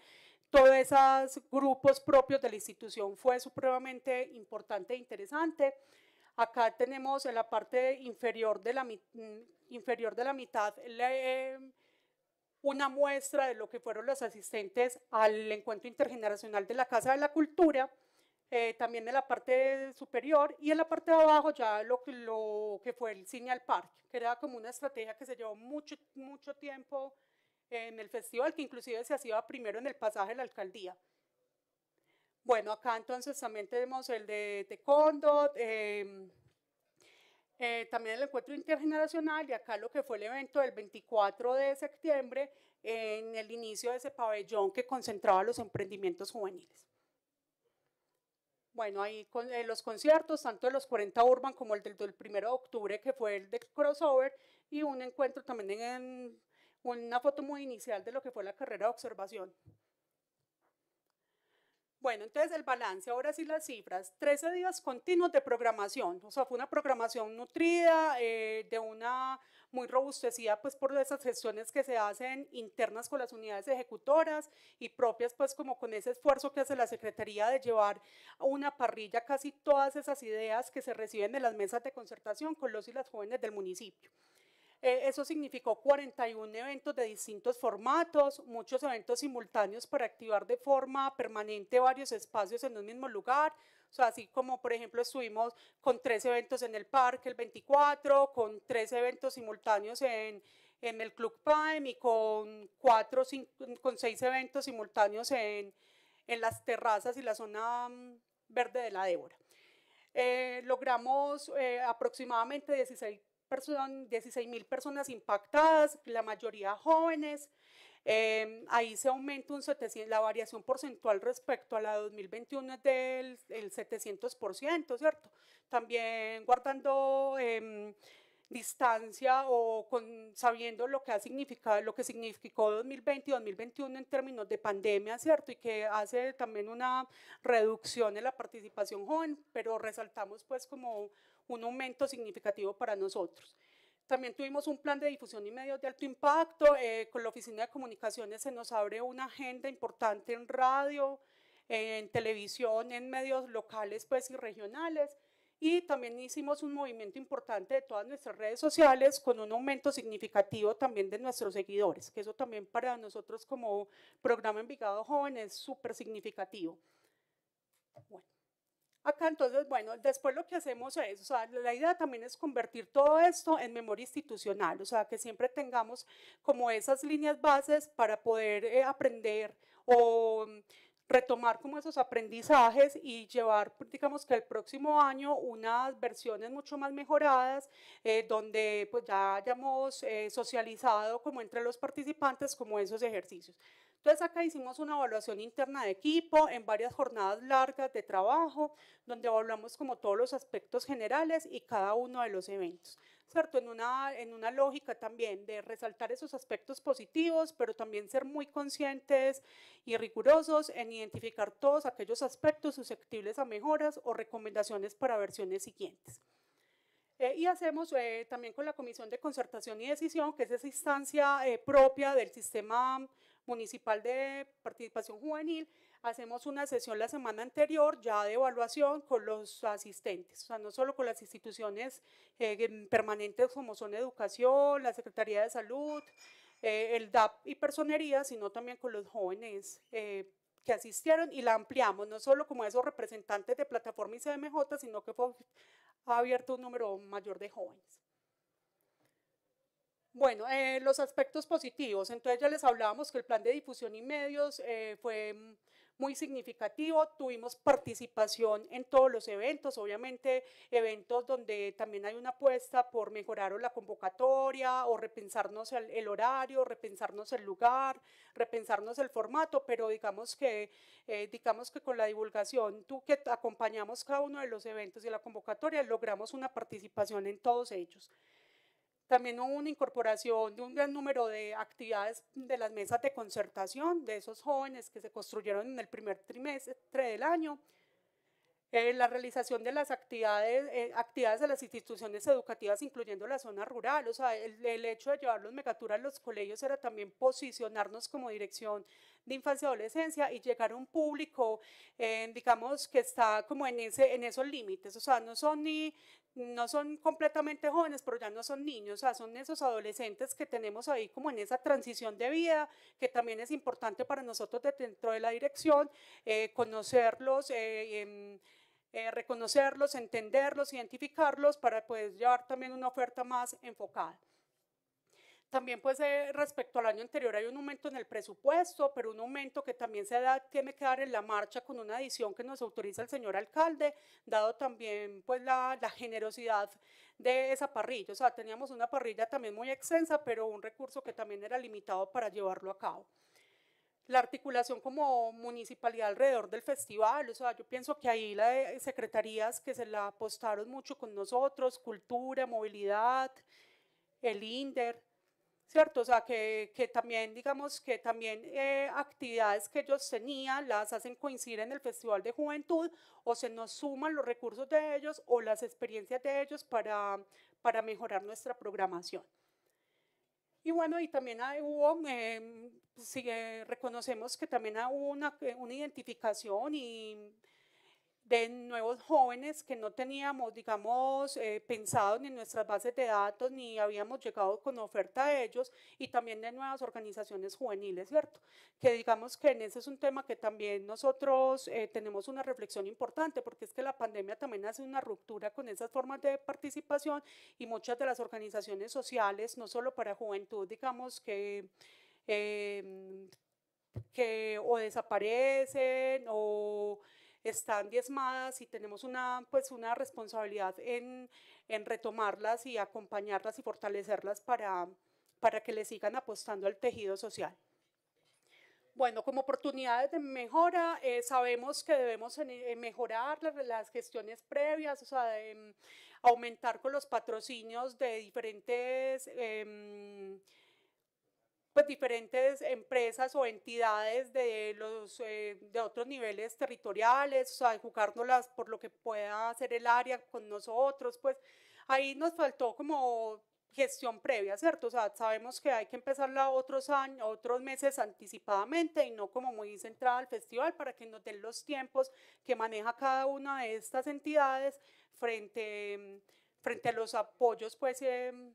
todos esos grupos propios de la institución fue supremamente importante e interesante. Acá tenemos en la parte inferior de la mm, inferior de la mitad em, una muestra de lo que fueron los asistentes al encuentro intergeneracional de la Casa de la Cultura, eh, también en la parte superior y en la parte de abajo ya lo, lo que fue el cine al parque, que era como una estrategia que se llevó mucho, mucho tiempo en el festival, que inclusive se hacía primero en el pasaje de la alcaldía. Bueno, acá entonces también tenemos el de Tecondo, em, eh, también el encuentro intergeneracional y acá lo que fue el evento del 24 de septiembre en el inicio de ese pabellón que concentraba los emprendimientos juveniles. Bueno, ahí eh, los conciertos, tanto de los 40 Urban como el del, 1 de octubre, que fue el de crossover, y un encuentro también en una foto muy inicial de lo que fue la carrera de observación. Bueno, entonces el balance, ahora sí las cifras, 13 días continuos de programación, o sea, fue una programación nutrida, eh, de una muy robustecida pues por esas gestiones que se hacen internas con las unidades ejecutoras y propias pues como con ese esfuerzo que hace la Secretaría de llevar a una parrilla casi todas esas ideas que se reciben de las mesas de concertación con los y las jóvenes del municipio. Eh, eso significó 41 eventos de distintos formatos, muchos eventos simultáneos para activar de forma permanente varios espacios en un mismo lugar. así como, por ejemplo, estuvimos con tres eventos en el parque el 24, con tres eventos simultáneos en, el Club Prime y con, cuatro, con seis eventos simultáneos en, en las terrazas y la zona mm, verde de la Débora. Eh, logramos eh, aproximadamente 16 personas, 16 mil personas impactadas, la mayoría jóvenes. Em, ahí se aumenta un 700, la variación porcentual respecto a la 2021 es del el 700%, ¿cierto? También guardando... Em, distancia o con, sabiendo lo que ha significado, lo que significó 2020 y 2021 en términos de pandemia, ¿cierto? Y que hace también una reducción en la participación joven, pero resaltamos pues como un aumento significativo para nosotros. También tuvimos un plan de difusión y medios de alto impacto. Eh, con la Oficina de Comunicaciones se nos abre una agenda importante en radio, en televisión, en medios locales pues, y regionales. Y también hicimos un movimiento importante de todas nuestras redes sociales con un aumento significativo también de nuestros seguidores, que eso también para nosotros como programa Envigado Joven es súper significativo. Bueno. Acá entonces, bueno, después lo que hacemos es, o sea, la idea también es convertir todo esto en memoria institucional, o sea, que siempre tengamos como esas líneas bases para poder eh, aprender o mm, retomar como esos aprendizajes y llevar, digamos que el próximo año unas versiones mucho más mejoradas, eh, donde pues ya hayamos eh, socializado como entre los participantes como esos ejercicios. Entonces acá hicimos una evaluación interna de equipo en varias jornadas largas de trabajo, donde evaluamos como todos los aspectos generales y cada uno de los eventos. ¿Cierto? En una, en una lógica también de resaltar esos aspectos positivos, pero también ser muy conscientes y rigurosos en identificar todos aquellos aspectos susceptibles a mejoras o recomendaciones para versiones siguientes. Eh, y hacemos eh, también con la Comisión de Concertación y Decisión, que es esa instancia eh, propia del sistema Municipal de Participación Juvenil, hacemos una sesión la semana anterior ya de evaluación con los asistentes, o sea, no solo con las instituciones eh, permanentes como son Educación, la Secretaría de Salud, eh, el DAP y Personería, sino también con los jóvenes eh, que asistieron y la ampliamos, no solo como esos representantes de plataforma ICMJ, sino que ha abierto un número mayor de jóvenes. Bueno, eh, los aspectos positivos. Entonces ya les hablábamos que el plan de difusión y medios eh, fue mm, muy significativo. Tuvimos participación en todos los eventos, obviamente eventos donde también hay una apuesta por mejorar la convocatoria o repensarnos el, horario, repensarnos el lugar, repensarnos el formato, pero digamos que, eh, digamos que con la divulgación, tú que acompañamos cada uno de los eventos y la convocatoria, logramos una participación en todos ellos. También hubo una incorporación de un gran número de actividades de las mesas de concertación de esos jóvenes que se construyeron en el primer trimestre del año. Eh, la realización de las actividades, eh, actividades de las instituciones educativas, incluyendo la zona rural. O sea, el, hecho de llevar los megaturas a los colegios era también posicionarnos como dirección de infancia y adolescencia y llegar a un público, eh, digamos, que está como en, ese, en esos límites. O sea, no son ni, no son completamente jóvenes, pero ya no son niños, o sea, son esos adolescentes que tenemos ahí como en esa transición de vida, que también es importante para nosotros dentro de la dirección, eh, conocerlos. Eh, em, reconocerlos, entenderlos, identificarlos para poder llevar también una oferta más enfocada. También pues eh, respecto al año anterior hay un aumento en el presupuesto, pero un aumento que también se da, tiene que dar en la marcha con una adición que nos autoriza el señor alcalde, dado también pues la, la generosidad de esa parrilla. O sea, teníamos una parrilla también muy extensa, pero un recurso que también era limitado para llevarlo a cabo la articulación como municipalidad alrededor del festival, o sea, yo pienso que ahí las secretarías que se la apostaron mucho con nosotros, cultura, movilidad, el INDER, ¿cierto? O sea, que, que, también, digamos, que también eh, actividades que ellos tenían las hacen coincidir en el Festival de Juventud o se nos suman los recursos de ellos o las experiencias de ellos para, para mejorar nuestra programación. Y bueno, y también hubo, em, eh, sí, reconocemos que también hubo una, eh, una identificación y de nuevos jóvenes que no teníamos, digamos, eh, pensado ni en nuestras bases de datos, ni habíamos llegado con oferta a ellos, y también de nuevas organizaciones juveniles, ¿cierto? Que digamos que en ese es un tema que también nosotros eh, tenemos una reflexión importante, porque es que la pandemia también hace una ruptura con esas formas de participación y muchas de las organizaciones sociales, no solo para juventud, digamos que... Em, que o desaparecen o están diezmadas y tenemos una, pues, una responsabilidad en, retomarlas y acompañarlas y fortalecerlas para, para que le sigan apostando al tejido social. Bueno, como oportunidades de mejora, eh, sabemos que debemos eh, mejorar las, gestiones previas, o sea, em, aumentar con los patrocinios de diferentes... Em, pues diferentes empresas o entidades de los eh, de otros niveles territoriales, o sea, jugárnoslas por lo que pueda hacer el área con nosotros, pues ahí nos faltó como gestión previa, ¿cierto? O sea, sabemos que hay que empezarla otros años, otros meses anticipadamente y no como muy centrada al festival para que nos den los tiempos que maneja cada una de estas entidades frente, frente a los apoyos, pues, em,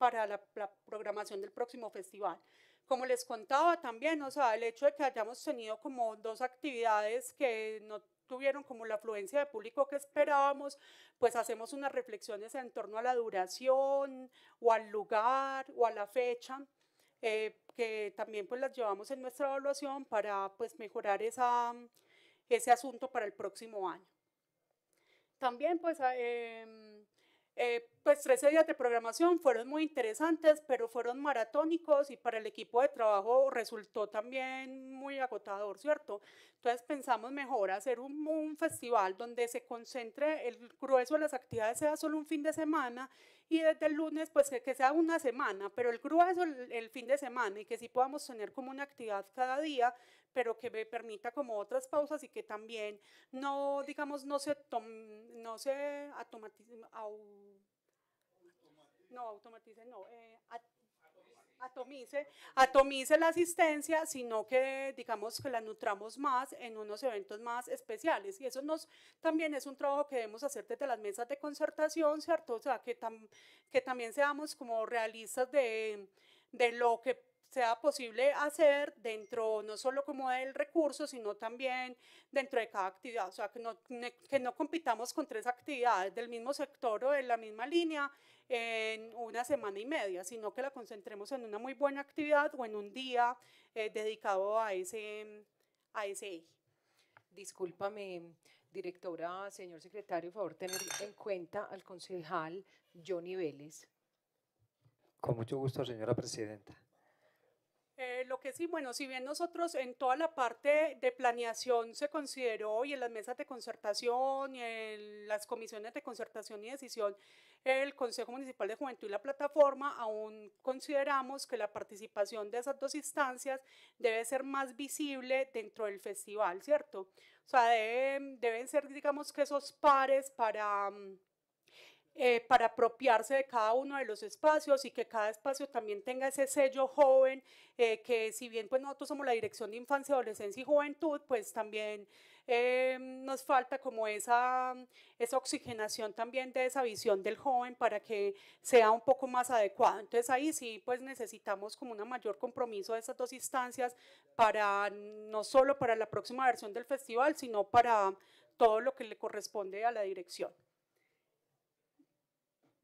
para la, programación del próximo festival. Como les contaba también, o sea, el hecho de que hayamos tenido como dos actividades que no tuvieron como la afluencia de público que esperábamos, pues hacemos unas reflexiones en torno a la duración o al lugar o a la fecha, eh, que también pues las llevamos en nuestra evaluación para pues mejorar esa, ese asunto para el próximo año. También pues... Eh, eh, pues 13 días de programación fueron muy interesantes, pero fueron maratónicos y para el equipo de trabajo resultó también muy agotador, ¿cierto? Entonces pensamos mejor hacer un, festival donde se concentre el grueso de las actividades, sea solo un fin de semana y desde el lunes, pues que, sea una semana, pero el grueso el, el, fin de semana y que sí podamos tener como una actividad cada día pero que me permita como otras pausas y que también no, digamos, no se, no se automatice, no, no, eh, atomice, atomice la asistencia, sino que digamos que la nutramos más en unos eventos más especiales. Y eso nos también es un trabajo que debemos hacer desde las mesas de concertación, ¿cierto? O sea, que, que también seamos como realistas de, de lo que sea posible hacer dentro no solo como del recurso, sino también dentro de cada actividad. O sea, que no, que no compitamos con tres actividades del mismo sector o de la misma línea en una semana y media, sino que la concentremos en una muy buena actividad o en un día eh, dedicado a ese, a ese eje. Discúlpame, directora, señor secretario, por favor, tener en cuenta al concejal Johnny Vélez. Con mucho gusto, señora presidenta. Eh, lo que sí, bueno, si bien nosotros en toda la parte de planeación se consideró y en las mesas de concertación y en las comisiones de concertación y decisión, el Consejo Municipal de Juventud y la plataforma, aún consideramos que la participación de esas dos instancias debe ser más visible dentro del festival, ¿cierto? O sea, deben, ser, digamos que esos pares para... Mm, eh, para apropiarse de cada uno de los espacios y que cada espacio también tenga ese sello joven, eh, que si bien pues nosotros somos la Dirección de Infancia, Adolescencia y Juventud, pues también eh, nos falta como esa, esa oxigenación también de esa visión del joven para que sea un poco más adecuada. Entonces ahí sí pues necesitamos como un mayor compromiso de esas dos instancias para no solo para la próxima versión del festival, sino para todo lo que le corresponde a la dirección.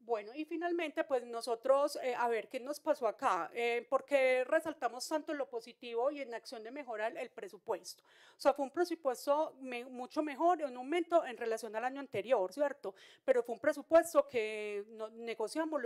Bueno, y finalmente, pues nosotros, eh, a ver, ¿qué nos pasó acá? Eh, porque resaltamos tanto lo positivo y en acción de mejorar el, presupuesto? O sea, fue un presupuesto mucho mejor, un aumento en relación al año anterior, ¿cierto? Pero fue un presupuesto que negociamos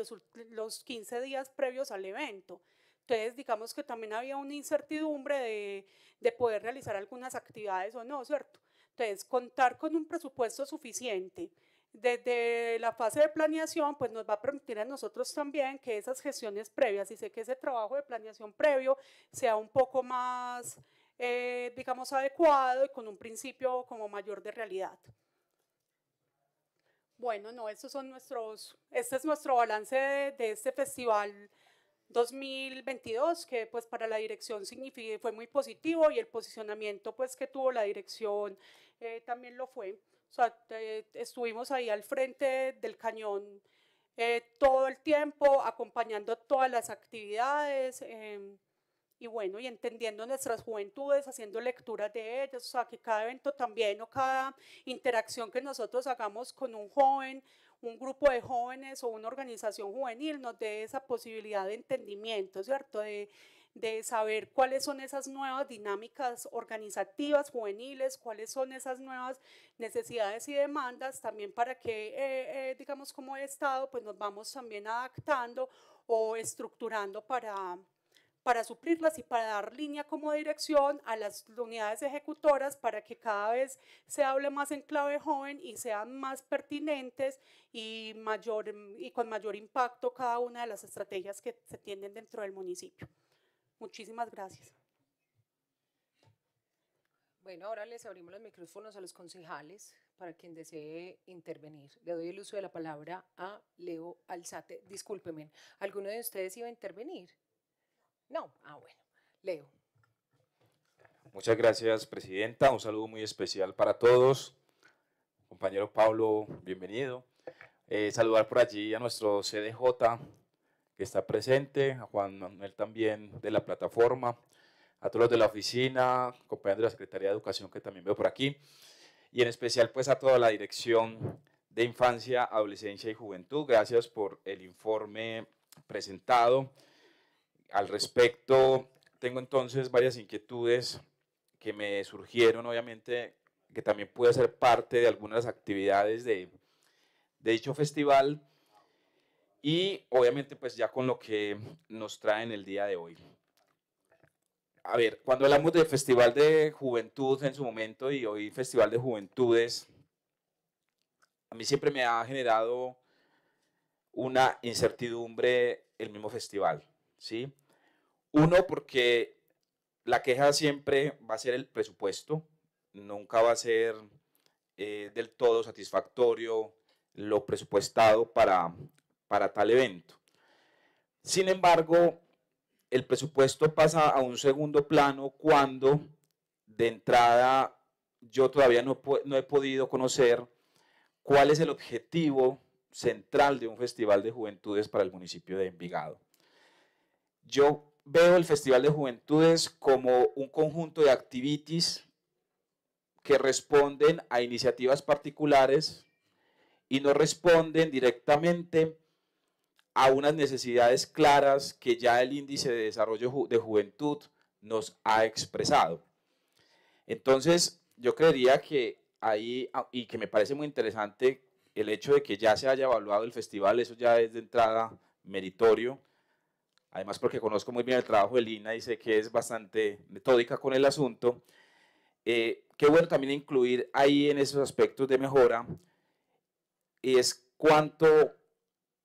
los, 15 días previos al evento. Entonces, digamos que también había una incertidumbre de, de poder realizar algunas actividades o no, ¿cierto? Entonces, contar con un presupuesto suficiente desde la fase de planeación, pues nos va a permitir a nosotros también que esas gestiones previas, y sé que ese trabajo de planeación previo sea un poco más, eh, digamos, adecuado y con un principio como mayor de realidad. Bueno, no, estos son nuestros, este es nuestro balance de, este festival 2022, que pues para la dirección fue muy positivo y el posicionamiento pues que tuvo la dirección eh, también lo fue. O sea, estuvimos ahí al frente del cañón eh, todo el tiempo, acompañando todas las actividades em, y bueno, y entendiendo nuestras juventudes, haciendo lecturas de ellas, o sea, que cada evento también o cada interacción que nosotros hagamos con un joven, un grupo de jóvenes o una organización juvenil nos dé esa posibilidad de entendimiento, ¿cierto? De, de saber cuáles son esas nuevas dinámicas organizativas juveniles, cuáles son esas nuevas necesidades y demandas, también para que, eh, eh, digamos, como Estado, pues nos vamos también adaptando o estructurando para, suplirlas y para dar línea como dirección a las unidades ejecutoras para que cada vez se hable más en clave joven y sean más pertinentes y, mayor, y con mayor impacto cada una de las estrategias que se tienen dentro del municipio. Muchísimas gracias. Bueno, ahora les abrimos los micrófonos a los concejales para quien desee intervenir. Le doy el uso de la palabra a Leo Alzate. Discúlpeme, ¿alguno de ustedes iba a intervenir? No, ah bueno, Leo. Muchas gracias, Presidenta. Un saludo muy especial para todos. Compañero Pablo, bienvenido. Eh, saludar por allí a nuestro CDJ, que está presente, a Juan Manuel también de la plataforma, a todos los de la oficina, compañeros de la Secretaría de Educación que también veo por aquí, y en especial pues a toda la dirección de infancia, adolescencia y juventud. Gracias por el informe presentado. Al respecto, tengo entonces varias inquietudes que me surgieron, obviamente, que también puede ser parte de algunas actividades de, de dicho festival y obviamente pues ya con lo que nos traen el día de hoy. A ver, cuando hablamos del Festival de Juventud en su momento y hoy Festival de Juventudes, a mí siempre me ha generado una incertidumbre el mismo festival, ¿sí? Uno, porque la queja siempre va a ser el presupuesto, nunca va a ser eh, del todo satisfactorio lo presupuestado para para tal evento. Sin embargo, el presupuesto pasa a un segundo plano cuando de entrada yo todavía no, no he podido conocer cuál es el objetivo central de un festival de juventudes para el municipio de Envigado. Yo veo el Festival de Juventudes como un conjunto de activities que responden a iniciativas particulares y no responden directamente a unas necesidades claras que ya el índice de desarrollo de juventud nos ha expresado. Entonces, yo creería que ahí, y que me parece muy interesante el hecho de que ya se haya evaluado el festival, eso ya es de entrada meritorio, además porque conozco muy bien el trabajo de Lina y sé que es bastante metódica con el asunto. Eh, qué bueno también incluir ahí en esos aspectos de mejora, y es cuánto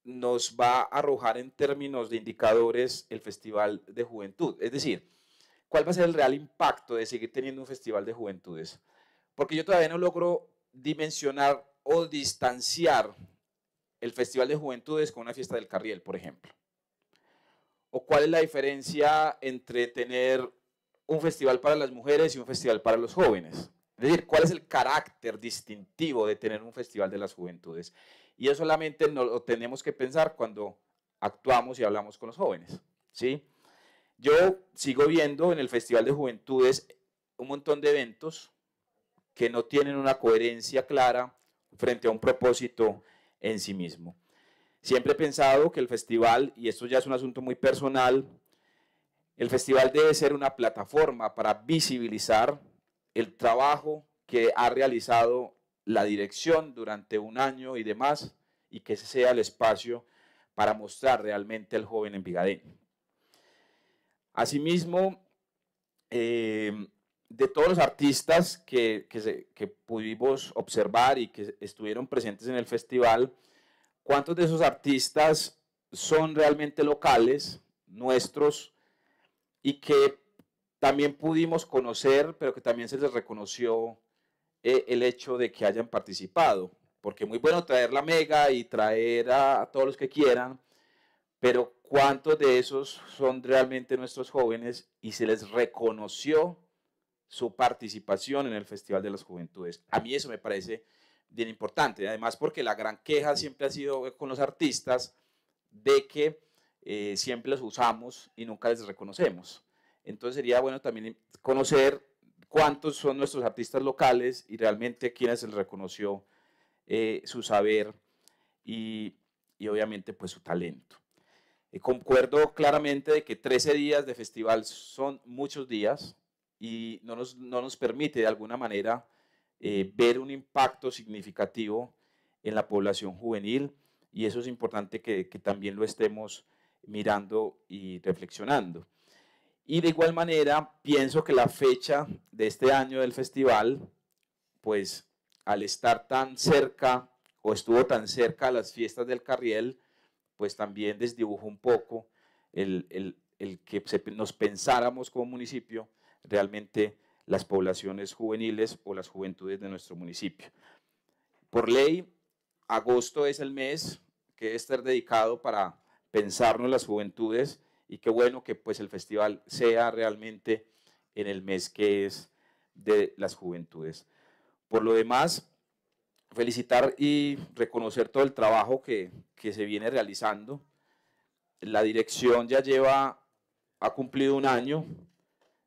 nos va a arrojar en términos de indicadores el Festival de Juventud. Es decir, ¿cuál va a ser el real impacto de seguir teniendo un Festival de Juventudes? Porque yo todavía no logro dimensionar o distanciar el Festival de Juventudes con una fiesta del carriel, por ejemplo. ¿O cuál es la diferencia entre tener un festival para las mujeres y un festival para los jóvenes? Es decir, ¿cuál es el carácter distintivo de tener un festival de las juventudes? Y eso solamente no lo tenemos que pensar cuando actuamos y hablamos con los jóvenes. ¿sí? Yo sigo viendo en el Festival de Juventudes un montón de eventos que no tienen una coherencia clara frente a un propósito en sí mismo. Siempre he pensado que el festival, y esto ya es un asunto muy personal, el festival debe ser una plataforma para visibilizar el trabajo que ha realizado la dirección durante un año y demás, y que ese sea el espacio para mostrar realmente al joven envigadeño. Asimismo, eh, de todos los artistas que, que, pudimos observar y que estuvieron presentes en el festival, ¿cuántos de esos artistas son realmente locales, nuestros, y que también pudimos conocer, pero que también se les reconoció eh, el hecho de que hayan participado, porque muy bueno traer la mega y traer a, todos los que quieran, pero ¿cuántos de esos son realmente nuestros jóvenes y se les reconoció su participación en el Festival de las Juventudes? A mí eso me parece bien importante, además porque la gran queja siempre ha sido con los artistas de que eh, siempre los usamos y nunca les reconocemos. Entonces sería bueno también conocer cuántos son nuestros artistas locales y realmente quienes se les reconoció eh, su saber y, obviamente pues su talento. Eh, concuerdo claramente de que 13 días de festival son muchos días y no nos, permite de alguna manera eh, ver un impacto significativo en la población juvenil y eso es importante que, que también lo estemos mirando y reflexionando. Y de igual manera, pienso que la fecha de este año del festival, pues al estar tan cerca o estuvo tan cerca a las fiestas del Carriel, pues también desdibujó un poco el, que nos pensáramos como municipio realmente las poblaciones juveniles o las juventudes de nuestro municipio. Por ley, agosto es el mes que debe estar dedicado para pensarnos las juventudes y qué bueno que pues el festival sea realmente en el mes que es de las juventudes. Por lo demás, felicitar y reconocer todo el trabajo que, se viene realizando. La dirección ya lleva, ha cumplido un año.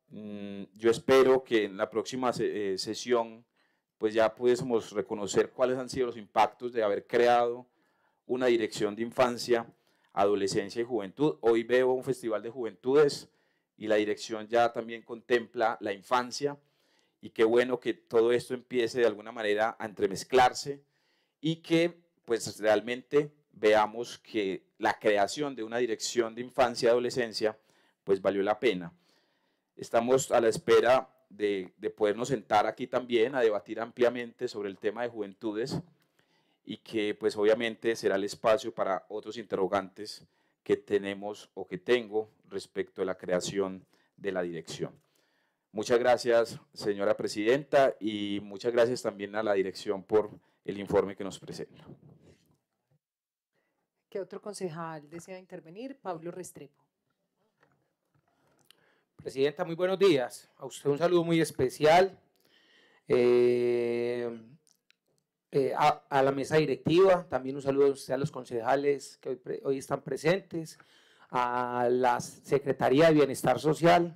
Mm, yo espero que en la próxima eh, sesión pues ya pudiésemos reconocer cuáles han sido los impactos de haber creado una dirección de infancia adolescencia y juventud. Hoy veo un festival de juventudes y la dirección ya también contempla la infancia y qué bueno que todo esto empiece de alguna manera a entremezclarse y que pues realmente veamos que la creación de una dirección de infancia y adolescencia pues valió la pena. Estamos a la espera de, de podernos sentar aquí también a debatir ampliamente sobre el tema de juventudes y que pues obviamente será el espacio para otros interrogantes que tenemos o que tengo respecto a la creación de la dirección. Muchas gracias, señora presidenta, y muchas gracias también a la dirección por el informe que nos presenta. ¿Qué otro concejal desea intervenir? Pablo Restrepo. Presidenta, muy buenos días. A usted un saludo muy especial. Eh, eh, a, la mesa directiva, también un saludo a, los concejales que hoy, están presentes, a la Secretaría de Bienestar Social,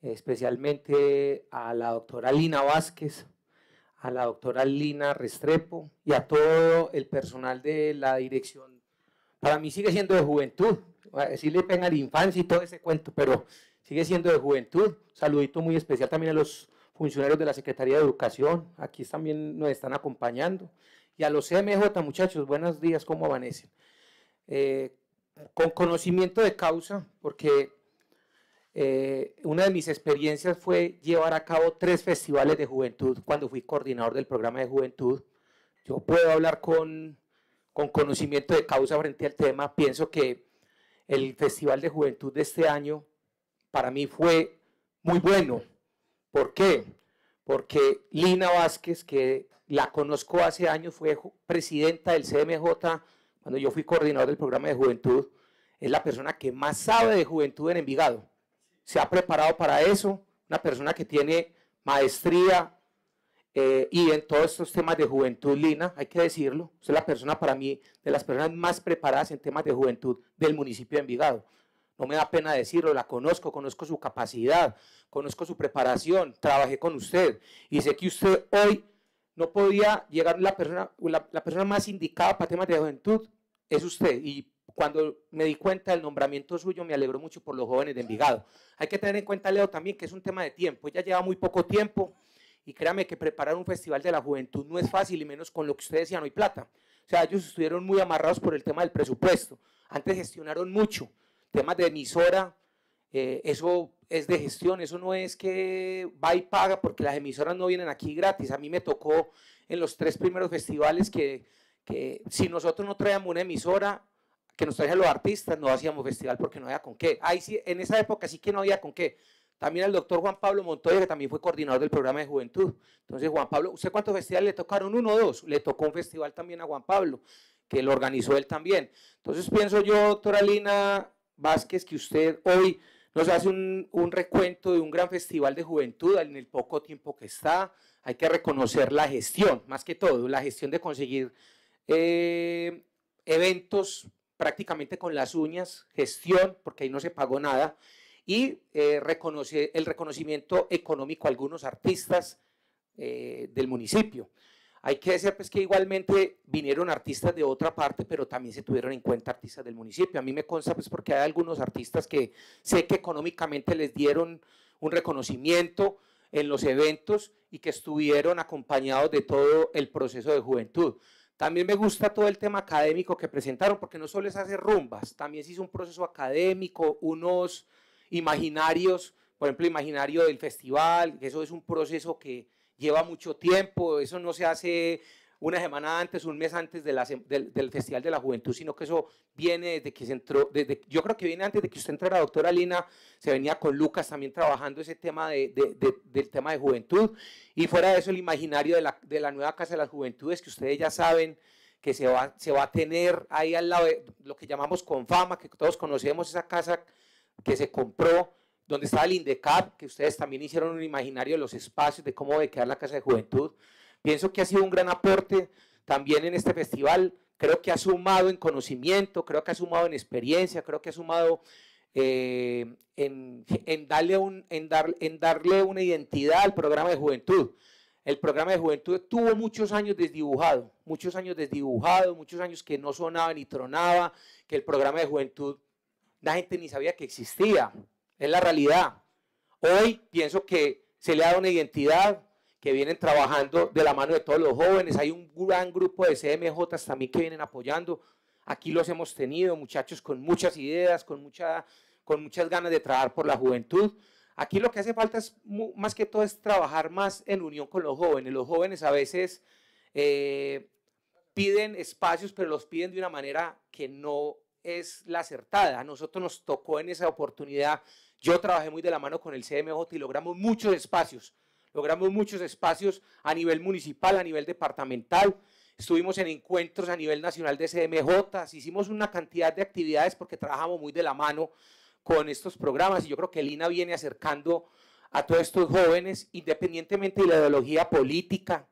especialmente a la doctora Lina Vázquez, a la doctora Lina Restrepo y a todo el personal de la dirección. Para mí sigue siendo de juventud, decirle pena la infancia y todo ese cuento, pero sigue siendo de juventud. Saludito muy especial también a los funcionarios de la Secretaría de Educación, aquí también nos están acompañando. Y a los CMJ, muchachos, buenos días, ¿cómo amanecen? Eh, con conocimiento de causa, porque eh, una de mis experiencias fue llevar a cabo tres festivales de juventud cuando fui coordinador del programa de juventud. Yo puedo hablar con, con conocimiento de causa frente al tema. Pienso que el Festival de Juventud de este año para mí fue muy bueno ¿Por qué? Porque Lina Vázquez, que la conozco hace años, fue presidenta del CMJ cuando yo fui coordinador del programa de juventud, es la persona que más sabe de juventud en Envigado. Se ha preparado para eso, una persona que tiene maestría eh, y en todos estos temas de juventud, Lina, hay que decirlo, es la persona para mí, de las personas más preparadas en temas de juventud del municipio de Envigado no me da pena decirlo, la conozco, conozco su capacidad, conozco su preparación, trabajé con usted y sé que usted hoy no podía llegar la persona, la, persona más indicada para temas de juventud, es usted. Y cuando me di cuenta del nombramiento suyo, me alegró mucho por los jóvenes de Envigado. Hay que tener en cuenta, Leo, también que es un tema de tiempo. Ella lleva muy poco tiempo y créame que preparar un festival de la juventud no es fácil y menos con lo que usted decía, no hay plata. O sea, ellos estuvieron muy amarrados por el tema del presupuesto. Antes gestionaron mucho temas de emisora, eh, eso es de gestión, eso no es que va y paga porque las emisoras no vienen aquí gratis. A mí me tocó en los tres primeros festivales que, que si nosotros no traíamos una emisora que nos traían los artistas, no hacíamos festival porque no había con qué. Ahí sí, en esa época sí que no había con qué. También el doctor Juan Pablo Montoya, que también fue coordinador del programa de juventud. Entonces, Juan Pablo, ¿usted cuántos festivales le tocaron? Uno o dos. Le tocó un festival también a Juan Pablo, que lo organizó él también. Entonces, pienso yo, doctora Lina, Vázquez, que usted hoy nos hace un, recuento de un gran festival de juventud en el poco tiempo que está. Hay que reconocer la gestión, más que todo, la gestión de conseguir eh, eventos prácticamente con las uñas, gestión, porque ahí no se pagó nada, y eh, el reconocimiento económico a algunos artistas eh, del municipio. Hay que decir pues que igualmente vinieron artistas de otra parte, pero también se tuvieron en cuenta artistas del municipio. A mí me consta pues porque hay algunos artistas que sé que económicamente les dieron un reconocimiento en los eventos y que estuvieron acompañados de todo el proceso de juventud. También me gusta todo el tema académico que presentaron, porque no solo es hacer rumbas, también se hizo un proceso académico, unos imaginarios, por ejemplo, imaginario del festival, que eso es un proceso que lleva mucho tiempo, eso no se hace una semana antes, un mes antes de del, del, Festival de la Juventud, sino que eso viene desde que se entró, desde, yo creo que viene antes de que usted entrara, doctora Lina, se venía con Lucas también trabajando ese tema de, del tema de juventud, y fuera de eso el imaginario de la, de la nueva Casa de las Juventudes, que ustedes ya saben que se va, se va a tener ahí al lado de lo que llamamos Confama, que todos conocemos esa casa que se compró donde estaba el INDECAP, que ustedes también hicieron un imaginario de los espacios, de cómo debe quedar la Casa de Juventud. Pienso que ha sido un gran aporte también en este festival. Creo que ha sumado en conocimiento, creo que ha sumado en experiencia, creo que ha sumado eh, en, darle un, en darle una identidad al programa de juventud. El programa de juventud tuvo muchos años desdibujado, muchos años desdibujado, muchos años que no sonaba ni tronaba, que el programa de juventud la gente ni sabía que existía. Es la realidad. Hoy pienso que se le ha dado una identidad, que vienen trabajando de la mano de todos los jóvenes. Hay un gran grupo de CMJ también que vienen apoyando. Aquí los hemos tenido, muchachos con muchas ideas, con, mucha, con muchas ganas de trabajar por la juventud. Aquí lo que hace falta es, más que todo, es trabajar más en unión con los jóvenes. Los jóvenes a veces eh, piden espacios, pero los piden de una manera que no es la acertada. A nosotros nos tocó en esa oportunidad yo trabajé muy de la mano con el CMJ y logramos muchos espacios. Logramos muchos espacios a nivel municipal, a nivel departamental. Estuvimos en encuentros a nivel nacional de CMJ. Hicimos una cantidad de actividades porque trabajamos muy de la mano con estos programas. Y yo creo que Lina viene acercando a todos estos jóvenes, independientemente de la ideología política,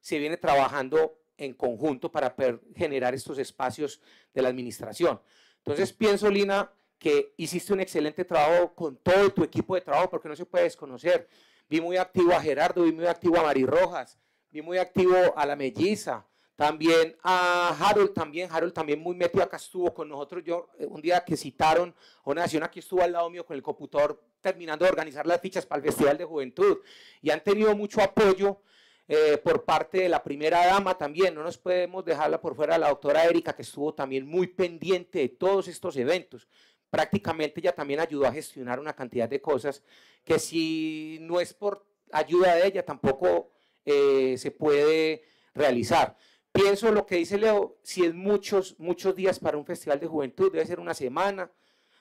se viene trabajando en conjunto para generar estos espacios de la administración. Entonces pienso, Lina, que hiciste un excelente trabajo con todo tu equipo de trabajo, porque no se puede desconocer. Vi muy activo a Gerardo, vi muy activo a Mari Rojas, vi muy activo a la Melliza, también a Harold, también Harold también muy metido acá estuvo con nosotros. Yo eh, un día que citaron a una nación aquí estuvo al lado mío con el computador terminando de organizar las fichas para el Festival de Juventud y han tenido mucho apoyo. Eh, por parte de la primera dama también, no nos podemos dejarla por fuera, la doctora Erika, que estuvo también muy pendiente de todos estos eventos prácticamente ella también ayudó a gestionar una cantidad de cosas que si no es por ayuda de ella tampoco eh, se puede realizar. Pienso lo que dice Leo, si es muchos, muchos días para un festival de juventud, debe ser una semana,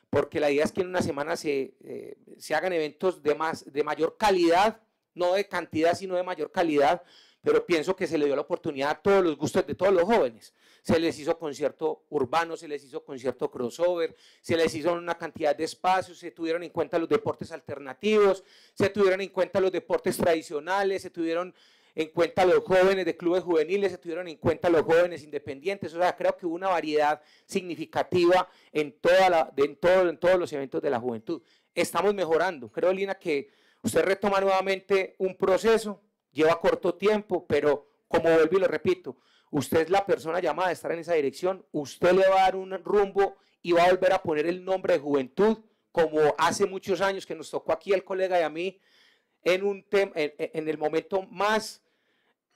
porque la idea es que en una semana se, eh, hagan eventos de, más, de mayor calidad, no de cantidad, sino de mayor calidad, pero pienso que se le dio la oportunidad a todos los gustos de todos los jóvenes. Se les hizo concierto urbano, se les hizo concierto crossover, se les hizo una cantidad de espacios, se tuvieron en cuenta los deportes alternativos, se tuvieron en cuenta los deportes tradicionales, se tuvieron en cuenta los jóvenes de clubes juveniles, se tuvieron en cuenta los jóvenes independientes, o sea, creo que hubo una variedad significativa en, en todos los eventos de la juventud. Estamos mejorando. Creo, Lina, que usted retoma nuevamente un proceso lleva corto tiempo, pero como vuelvo y lo repito, usted es la persona llamada a estar en esa dirección, usted le va a dar un rumbo y va a volver a poner el nombre de juventud, como hace muchos años que nos tocó aquí al colega y a mí, en, un en, en el momento más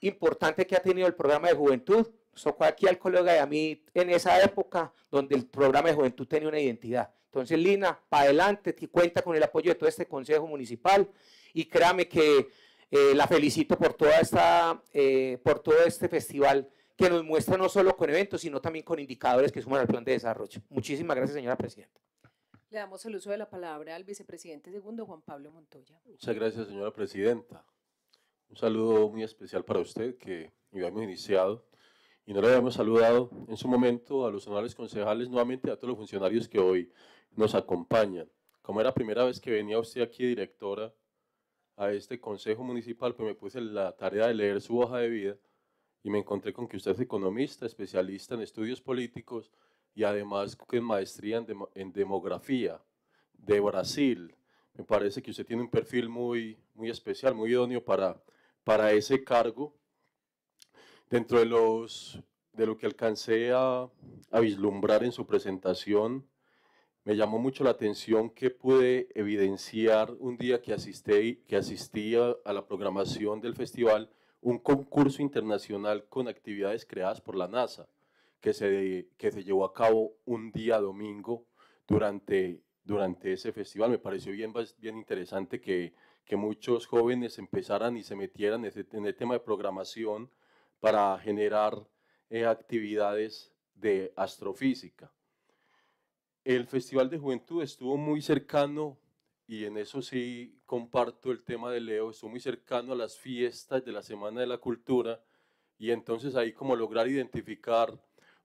importante que ha tenido el programa de juventud, nos tocó aquí al colega de a mí en esa época donde el programa de juventud tenía una identidad. Entonces, Lina, para adelante, que cuenta con el apoyo de todo este Consejo Municipal y créame que eh, la felicito por, toda esta, eh, por todo este festival que nos muestra no solo con eventos, sino también con indicadores que suman al plan de desarrollo. Muchísimas gracias, señora presidenta. Le damos el uso de la palabra al vicepresidente segundo, Juan Pablo Montoya. Muchas gracias, señora presidenta. Un saludo muy especial para usted, que hemos iniciado y no le habíamos saludado en su momento a los honorables concejales, nuevamente a todos los funcionarios que hoy nos acompañan. Como era la primera vez que venía usted aquí, directora, a este consejo municipal, pues me puse la tarea de leer su hoja de vida y me encontré con que usted es economista, especialista en estudios políticos y además con maestría en, demografía de Brasil. Me parece que usted tiene un perfil muy, muy especial, muy idóneo para, para ese cargo. Dentro de, los, de lo que alcancé a vislumbrar en su presentación, me llamó mucho la atención que pude evidenciar un día que asistí, asistía a la programación del festival un concurso internacional con actividades creadas por la NASA, que se, que se llevó a cabo un día domingo durante, durante ese festival. Me pareció bien, pues, bien interesante que, que muchos jóvenes empezaran y se metieran en, el tema de programación para generar eh, actividades de astrofísica. El Festival de Juventud estuvo muy cercano, y en eso sí comparto el tema de Leo, estuvo muy cercano a las fiestas de la Semana de la Cultura, y entonces ahí como lograr identificar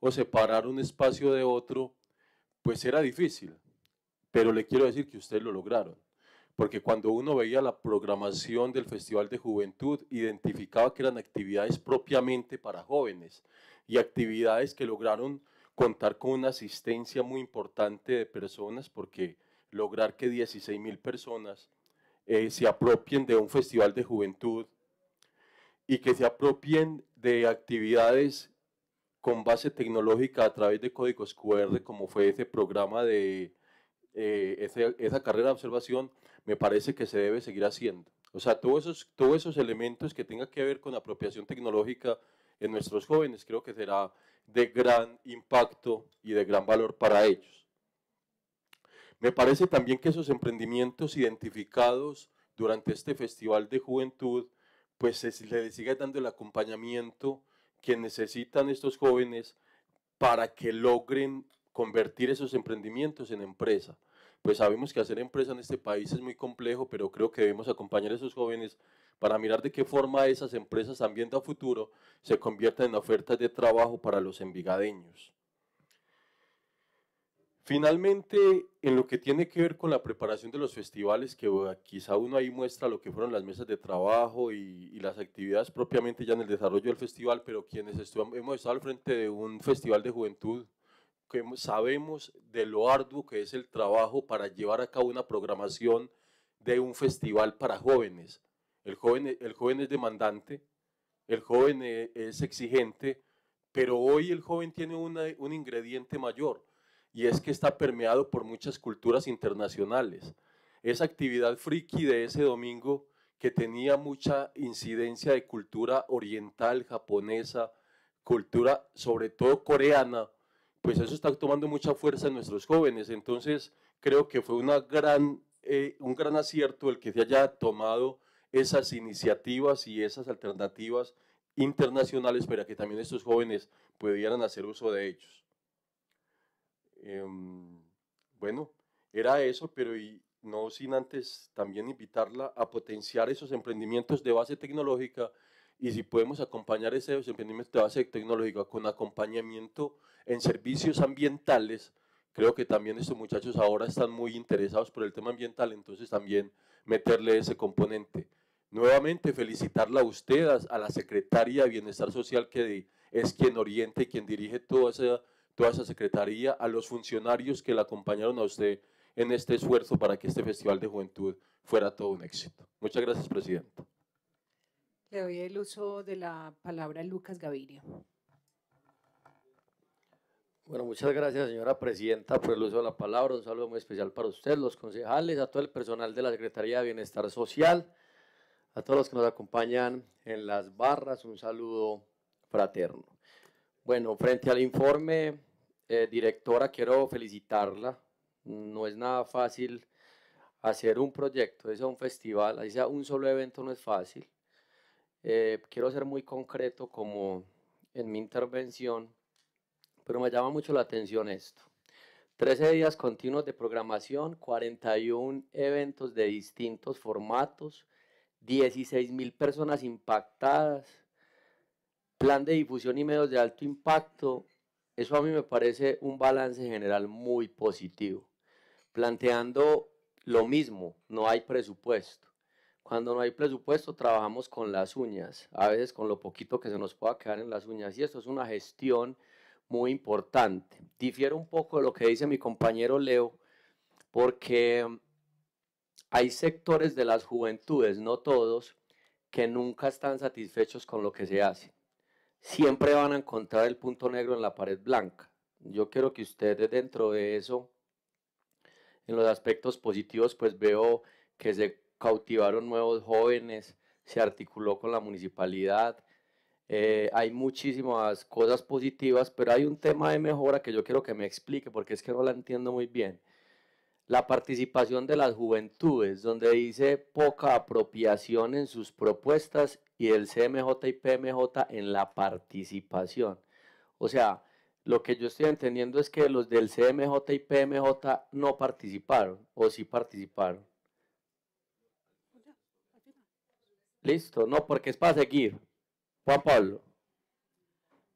o separar un espacio de otro, pues era difícil. Pero le quiero decir que ustedes lo lograron, porque cuando uno veía la programación del Festival de Juventud, identificaba que eran actividades propiamente para jóvenes y actividades que lograron contar con una asistencia muy importante de personas porque lograr que 16 mil personas eh, se apropien de un festival de juventud y que se apropien de actividades con base tecnológica a través de códigos QR, como fue ese programa de eh, esa carrera de observación, me parece que se debe seguir haciendo. O sea, todos esos, todos esos elementos que tengan que ver con apropiación tecnológica en nuestros jóvenes, creo que será de gran impacto y de gran valor para ellos. Me parece también que esos emprendimientos identificados durante este Festival de Juventud, pues se les sigue dando el acompañamiento que necesitan estos jóvenes para que logren convertir esos emprendimientos en empresa. Pues sabemos que hacer empresa en este país es muy complejo, pero creo que debemos acompañar a esos jóvenes para mirar de qué forma esas empresas también a futuro se conviertan en ofertas de trabajo para los envigadeños. Finalmente, en lo que tiene que ver con la preparación de los festivales, que quizá uno ahí muestra lo que fueron las mesas de trabajo y, las actividades propiamente ya en el desarrollo del festival, pero quienes hemos estado al frente de un festival de juventud, que sabemos de lo arduo que es el trabajo para llevar a cabo una programación de un festival para jóvenes el joven, e, el joven es demandante, el joven e, es exigente, pero hoy el joven tiene un ingrediente mayor y es que está permeado por muchas culturas internacionales. Esa actividad friki de ese domingo que tenía mucha incidencia de cultura oriental, japonesa, cultura sobre todo coreana, pues eso está tomando mucha fuerza en nuestros jóvenes. Entonces creo que fue una gran, eh, un gran acierto el que se haya tomado esas iniciativas y esas alternativas internacionales para que también estos jóvenes pudieran hacer uso de ellos. Em, bueno, era eso, pero y no sin antes también invitarla a potenciar esos emprendimientos de base tecnológica y si podemos acompañar esos emprendimientos de base tecnológica con acompañamiento en servicios ambientales, creo que también estos muchachos ahora están muy interesados por el tema ambiental, entonces también meterle ese componente. Nuevamente felicitarla a usted, a, la secretaria de Bienestar Social que es quien oriente y quien dirige toda esa, toda esa secretaría, a los funcionarios que la acompañaron a usted en este esfuerzo para que este Festival de Juventud fuera todo un éxito. Muchas gracias, Presidenta. Le doy el uso de la palabra a Lucas Gaviria. Bueno, muchas gracias, señora presidenta, por el uso de la palabra. Un saludo muy especial para usted, los concejales, a todo el personal de la Secretaría de Bienestar Social. A todos los que nos acompañan en las barras, un saludo fraterno. Bueno, frente al informe, eh, directora, quiero felicitarla. No es nada fácil hacer un proyecto, es un festival, ahí un solo evento, no es fácil. Eh, quiero ser muy concreto como en mi intervención, pero me llama mucho la atención esto. 13 días continuos de programación, 41 eventos de distintos formatos, 16 mil personas impactadas, plan de difusión y medios de alto impacto. Eso a mí me parece un balance general muy positivo, planteando lo mismo, no hay presupuesto. Cuando no hay presupuesto trabajamos con las uñas, a veces con lo poquito que se nos pueda quedar en las uñas y esto es una gestión muy importante. Difiero un poco de lo que dice mi compañero Leo, porque hay sectores de las juventudes, no todos, que nunca están satisfechos con lo que se hace. Siempre van a encontrar el punto negro en la pared blanca. Yo quiero que ustedes dentro de eso, en los aspectos positivos, pues veo que se cautivaron nuevos jóvenes, se articuló con la municipalidad. Eh, hay muchísimas cosas positivas, pero hay un tema de mejora que yo quiero que me explique porque es que no la entiendo muy bien la participación de las juventudes, donde dice poca apropiación en sus propuestas y el CMJ y PMJ en la participación. O sea, lo que yo estoy entendiendo es que los del CMJ y PMJ no participaron o sí participaron. Pues Listo, no, porque es para seguir. Juan Pablo.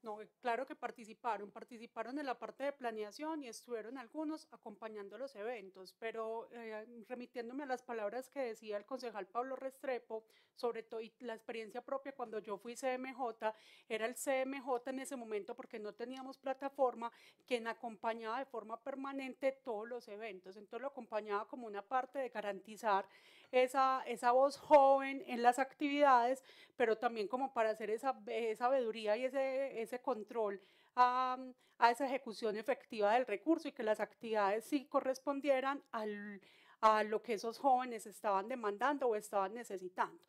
Eh, claro que participaron, participaron en la parte de planeación y estuvieron algunos acompañando los eventos, pero eh, remitiéndome a las palabras que decía el concejal Pablo Restrepo, sobre todo la experiencia propia cuando yo fui CMJ, era el CMJ en ese momento porque no teníamos plataforma quien acompañaba de forma permanente todos los eventos, entonces lo acompañaba como una parte de garantizar esa, esa voz joven en las actividades, pero también como para hacer esa, eh, esa sabiduría y ese, control a, esa ejecución efectiva del recurso y que las actividades sí correspondieran a lo que esos jóvenes estaban demandando o estaban necesitando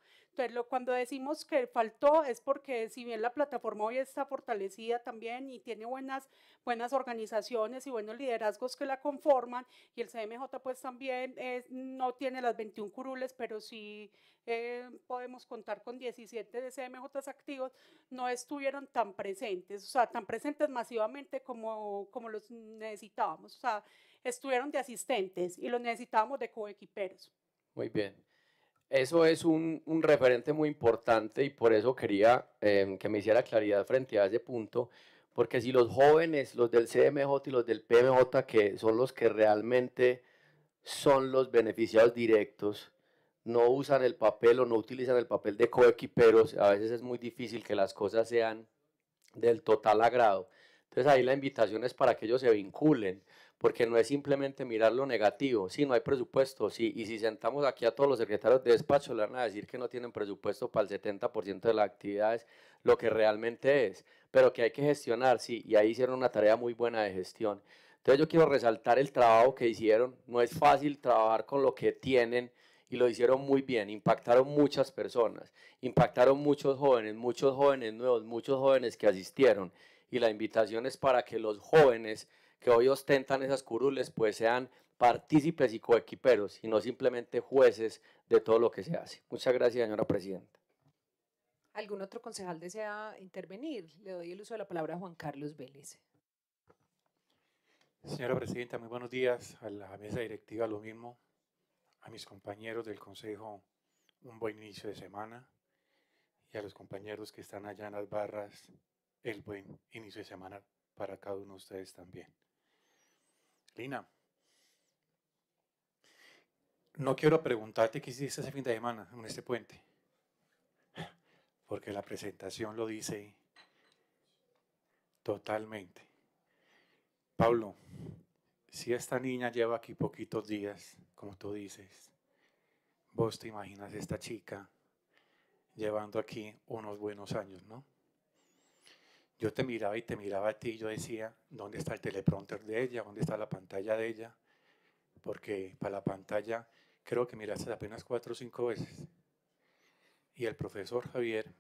cuando decimos que faltó es porque si bien la plataforma hoy está fortalecida también y tiene buenas, buenas organizaciones y buenos liderazgos que la conforman, y el CMJ pues también no tiene las 21 curules, pero sí eh, podemos contar con 17 de cmj activos, no estuvieron tan presentes, o sea, tan presentes masivamente como, como los necesitábamos, o sea, estuvieron de asistentes y los necesitábamos de coequiperos. Muy bien. Eso es un, referente muy importante y por eso quería eh, que me hiciera claridad frente a ese punto, porque si los jóvenes, los del CMJ y los del PMJ, que son los que realmente son los beneficiados directos, no usan el papel o no utilizan el papel de coequiperos, a veces es muy difícil que las cosas sean del total agrado. Entonces ahí la invitación es para que ellos se vinculen porque no es simplemente mirar lo negativo, sí, no hay presupuesto, sí, y si sentamos aquí a todos los secretarios de despacho, le van a decir que no tienen presupuesto para el 70% de las actividades, lo que realmente es, pero que hay que gestionar, sí, y ahí hicieron una tarea muy buena de gestión. Entonces yo quiero resaltar el trabajo que hicieron, no es fácil trabajar con lo que tienen y lo hicieron muy bien, impactaron muchas personas, impactaron muchos jóvenes, muchos jóvenes nuevos, muchos jóvenes que asistieron y la invitación es para que los jóvenes que hoy ostentan esas curules pues sean partícipes y coequiperos y no simplemente jueces de todo lo que se hace. Muchas gracias, señora presidenta. ¿Algún otro concejal desea intervenir? Le doy el uso de la palabra a Juan Carlos Vélez. Señora presidenta, muy buenos días a la mesa directiva, lo mismo a mis compañeros del consejo, un buen inicio de semana y a los compañeros que están allá en las barras, el buen inicio de semana para cada uno de ustedes también. Lina, no quiero preguntarte qué hiciste ese fin de semana en este puente, porque la presentación lo dice totalmente. Pablo, si esta niña lleva aquí poquitos días, como tú dices, vos te imaginas esta chica llevando aquí unos buenos años, ¿no? yo te miraba y te miraba a ti y yo decía, ¿dónde está el teleprompter de ella? ¿Dónde está la pantalla de ella? Porque para la pantalla creo que miraste apenas cuatro o cinco veces. Y el profesor Javier,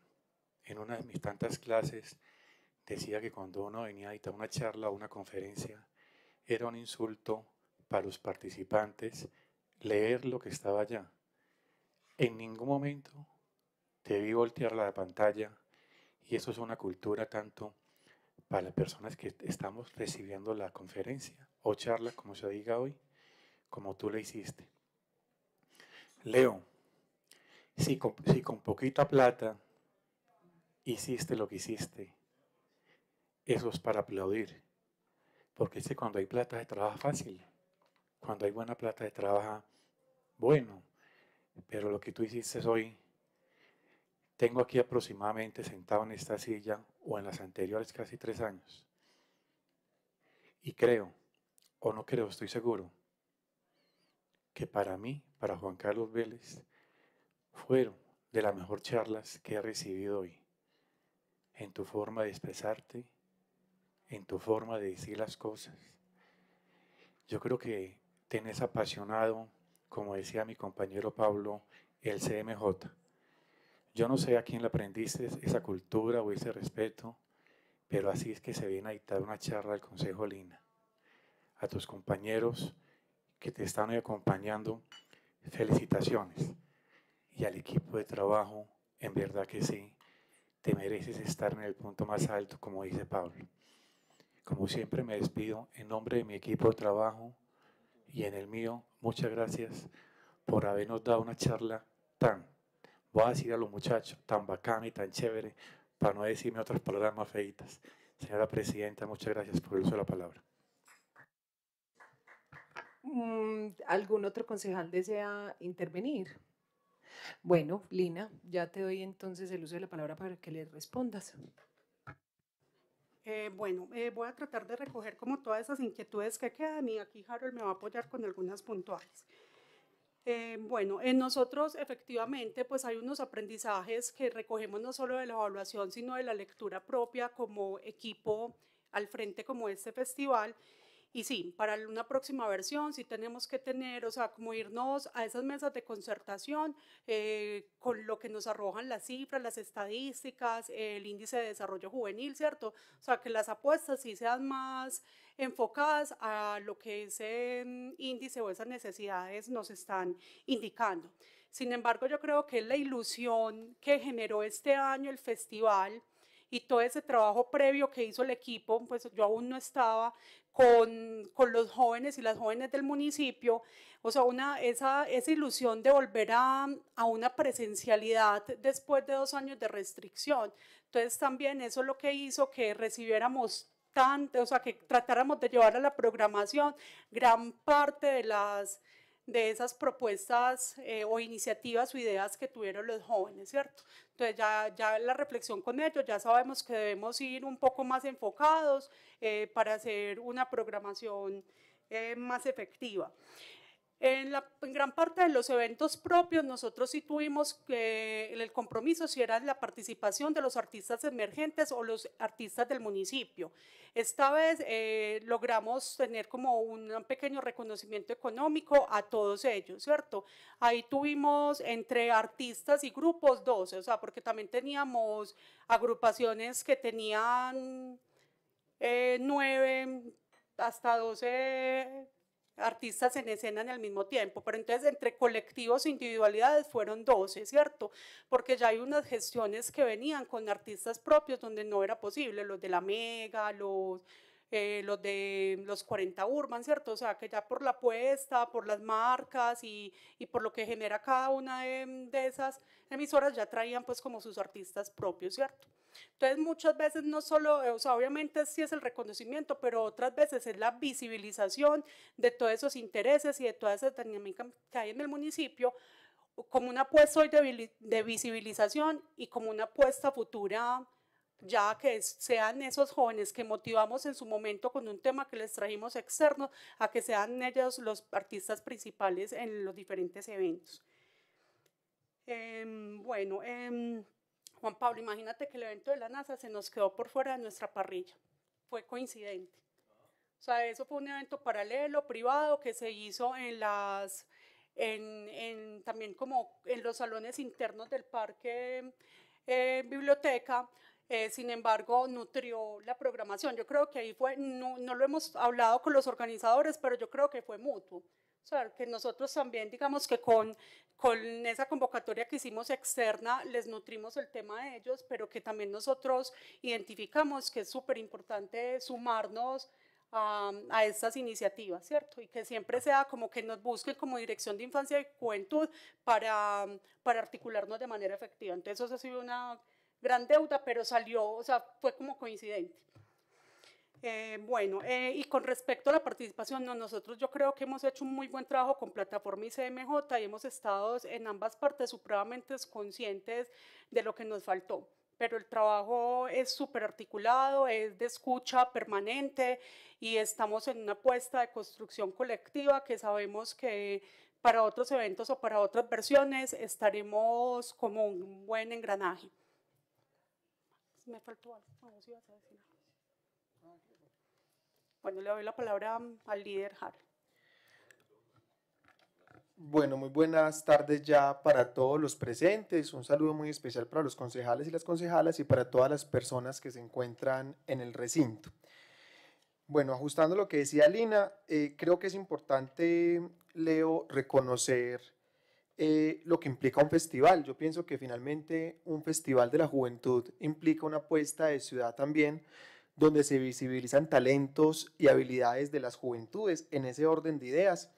en una de mis tantas clases, decía que cuando uno venía a una charla o una conferencia, era un insulto para los participantes leer lo que estaba allá. En ningún momento te vi voltear la pantalla y eso es una cultura tanto para las personas que estamos recibiendo la conferencia o charla, como se diga hoy, como tú le hiciste. Leo, si con, poquita plata hiciste lo que hiciste, eso es para aplaudir. Porque cuando hay plata de trabajo fácil. Cuando hay buena plata de trabajo, bueno. Pero lo que tú hiciste hoy tengo aquí aproximadamente sentado en esta silla o en las anteriores casi tres años. Y creo, o no creo, estoy seguro, que para mí, para Juan Carlos Vélez, fueron de las mejores charlas que he recibido hoy. En tu forma de expresarte, en tu forma de decir las cosas. Yo creo que tenés apasionado, como decía mi compañero Pablo, el CMJ. Yo no sé a quién le aprendiste esa cultura o ese respeto, pero así es que se viene a dictar una charla al Consejo Lina. A tus compañeros que te están hoy acompañando, felicitaciones. Y al equipo de trabajo, en verdad que sí, te mereces estar en el punto más alto, como dice Pablo. Como siempre me despido en nombre de mi equipo de trabajo y en el mío, muchas gracias por habernos dado una charla tan voy a decir a los muchachos, tan bacán y tan chévere, para no decirme otras palabras más feitas. Señora Presidenta, muchas gracias por el uso de la palabra. Mm, ¿Algún otro concejal desea intervenir? Bueno, Lina, ya te doy entonces el uso de la palabra para que le respondas. Eh, bueno, eh, voy a tratar de recoger como todas esas inquietudes que quedan y aquí Harold me va a apoyar con algunas puntuales. Eh, bueno, en nosotros efectivamente pues hay unos aprendizajes que recogemos no solo de la evaluación, sino de la lectura propia como equipo al frente como este festival y sí, para una próxima versión sí tenemos que tener, o sea, como irnos a esas mesas de concertación eh, con lo que nos arrojan las cifras, las estadísticas, el índice de desarrollo juvenil, ¿cierto? O sea, que las apuestas sí sean más enfocadas a lo que ese mm, índice o esas necesidades nos están indicando. Sin embargo, yo creo que la ilusión que generó este año el festival, y todo ese trabajo previo que hizo el equipo, pues yo aún no estaba con, con los jóvenes y las jóvenes del municipio, o sea, una, esa, esa ilusión de volver a, a una presencialidad después de dos años de restricción. Entonces también eso es lo que hizo que recibiéramos tanto, o sea, que tratáramos de llevar a la programación gran parte de las de esas propuestas eh, o iniciativas o ideas que tuvieron los jóvenes, ¿cierto? Entonces ya, ya la reflexión con ellos, ya sabemos que debemos ir un poco más enfocados eh, para hacer una programación eh, más efectiva. En, gran parte de los eventos propios, nosotros sí tuvimos el compromiso, si era la participación de los artistas emergentes o los artistas del municipio. Esta vez eh, logramos tener como un, pequeño reconocimiento económico a todos ellos, ¿cierto? Ahí tuvimos entre artistas y grupos 12, o sea, porque también teníamos agrupaciones que tenían eh, 9 hasta 12 artistas en escena en el mismo tiempo, pero entonces entre colectivos e individualidades fueron 12, ¿cierto? Porque ya hay unas gestiones que venían con artistas propios donde no era posible, los de la Mega, los eh, los de los 40 Urban, ¿cierto? O sea, que ya por la apuesta, por las marcas y, y por lo que genera cada una de, esas emisoras, ya traían pues como sus artistas propios, ¿cierto? Entonces muchas veces no solo, eh, o sea, obviamente sí es el reconocimiento, pero otras veces es la visibilización de todos esos intereses y de toda esa dinámica que hay en el municipio, como una apuesta hoy de, de visibilización y como una apuesta futura ya que sean esos jóvenes que motivamos en su momento con un tema que les trajimos externo, a que sean ellos los artistas principales en los diferentes eventos. Em, bueno, em, Juan Pablo, imagínate que el evento de la NASA se nos quedó por fuera de nuestra parrilla. Fue coincidente. O sea, eso fue un evento paralelo, privado, que se hizo en las, en, también como en los salones internos del parque eh, biblioteca, eh, sin embargo, nutrió la programación. Yo creo que ahí fue, no, lo hemos hablado con los organizadores, pero yo creo que fue mutuo. O sea, que nosotros también, digamos que con, con esa convocatoria que hicimos externa, les nutrimos el tema de ellos, pero que también nosotros identificamos que es súper importante sumarnos a, a, estas iniciativas, ¿cierto? Y que siempre sea como que nos busquen como dirección de infancia y juventud para, para articularnos de manera efectiva. Entonces, eso ha sido una gran deuda, pero salió, o sea, fue como coincidente. Eh, bueno, eh, y con respecto a la participación, no, nosotros yo creo que hemos hecho un muy buen trabajo con Plataforma ICMJ y hemos estado en ambas partes supremamente conscientes de lo que nos faltó pero el trabajo es súper articulado, es de escucha permanente y estamos en una apuesta de construcción colectiva que sabemos que para otros eventos o para otras versiones estaremos como un buen engranaje me faltó ah, Bueno, le doy la palabra al líder Bueno, muy buenas tardes ya para todos los presentes. Un saludo muy especial para los concejales y las concejalas y para todas las personas que se encuentran en el recinto. Bueno, ajustando lo que decía Lina, eh, creo que es importante, Leo, reconocer eh, lo que implica un festival. Yo pienso que finalmente un festival de la juventud implica una apuesta de ciudad también, donde se visibilizan talentos y habilidades de las juventudes en ese orden de ideas.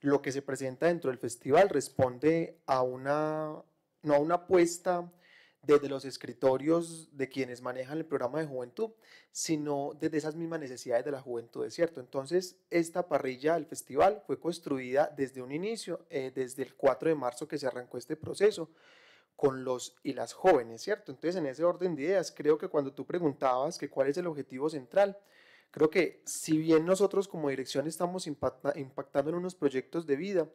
Lo que se presenta dentro del festival responde a una, no a una apuesta desde los escritorios de quienes manejan el programa de juventud, sino desde esas mismas necesidades de la juventud, cierto? Entonces, esta parrilla del festival fue construida desde un inicio, eh, desde el 4 de marzo que se arrancó este proceso con los y las jóvenes, ¿cierto? Entonces, en ese orden de ideas, creo que cuando tú preguntabas que cuál es el objetivo central, creo que si bien nosotros como dirección estamos impactando en unos proyectos de vida,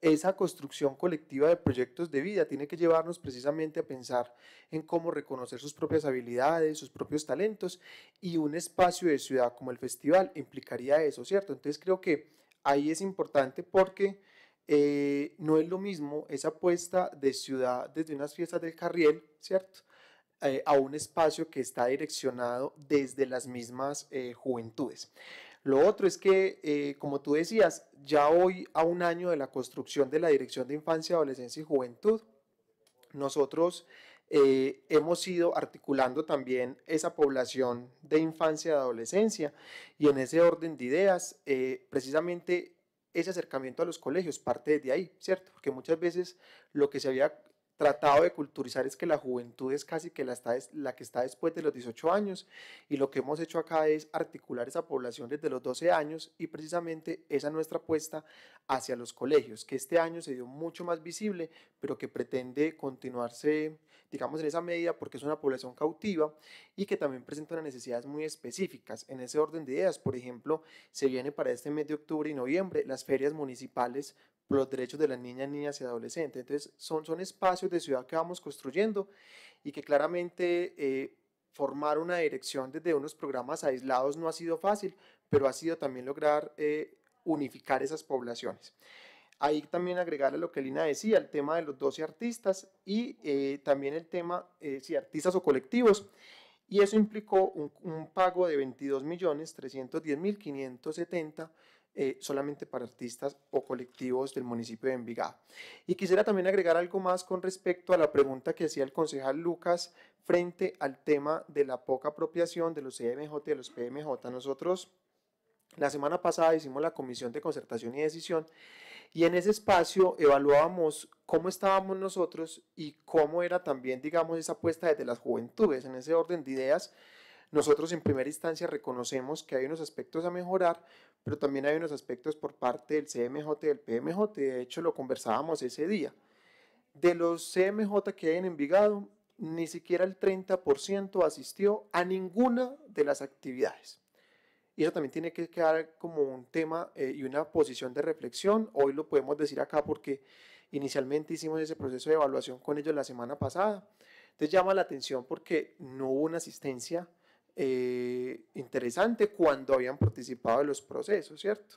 esa construcción colectiva de proyectos de vida tiene que llevarnos precisamente a pensar en cómo reconocer sus propias habilidades, sus propios talentos y un espacio de ciudad como el festival implicaría eso, ¿cierto? Entonces creo que ahí es importante porque eh, no es lo mismo esa apuesta de ciudad desde unas fiestas del carriel, ¿cierto? Eh, a un espacio que está direccionado desde las mismas eh, juventudes. Lo otro es que, eh, como tú decías, ya hoy a un año de la construcción de la Dirección de Infancia, Adolescencia y Juventud, nosotros eh, hemos ido articulando también esa población de infancia y adolescencia y en ese orden de ideas, eh, precisamente ese acercamiento a los colegios parte de ahí, ¿cierto? Porque muchas veces lo que se había tratado de culturizar es que la juventud es casi que la, está, la que está después de los 18 años y lo que hemos hecho acá es articular esa población desde los 12 años y precisamente esa nuestra apuesta hacia los colegios, que este año se dio mucho más visible, pero que pretende continuarse, digamos, en esa medida porque es una población cautiva y que también presenta unas necesidades muy específicas. En ese orden de ideas, por ejemplo, se viene para este mes de octubre y noviembre las ferias municipales por los derechos de las niñas, niñas y adolescentes. Entonces, son, son espacios de ciudad que vamos construyendo y que claramente eh, formar una dirección desde unos programas aislados no ha sido fácil, pero ha sido también lograr eh, unificar esas poblaciones. Ahí también agregarle lo que Lina decía, el tema de los 12 artistas y eh, también el tema, si artistas o colectivos. Y eso implicó un, un pago de 22.310.570 eh, solamente para artistas o colectivos del municipio de Envigado. Y quisiera también agregar algo más con respecto a la pregunta que hacía el concejal Lucas frente al tema de la poca apropiación de los CMJ e y de los PMJ. Nosotros la semana pasada hicimos la comisión de concertación y decisión y en ese espacio evaluábamos cómo estábamos nosotros y cómo era también, digamos, esa apuesta desde las juventudes, en ese orden de ideas nosotros en primera instancia reconocemos que hay unos aspectos a mejorar, pero también hay unos aspectos por parte del CMJ y del PMJ, de hecho lo conversábamos ese día. De los CMJ que hay en Envigado, ni siquiera el 30% asistió a ninguna de las actividades. Y eso también tiene que quedar como un tema eh, y una posición de reflexión. Hoy lo podemos decir acá porque inicialmente hicimos ese proceso de evaluación con ellos la semana pasada. Entonces llama la atención porque no hubo una asistencia eh, interesante cuando habían participado en los procesos, ¿cierto?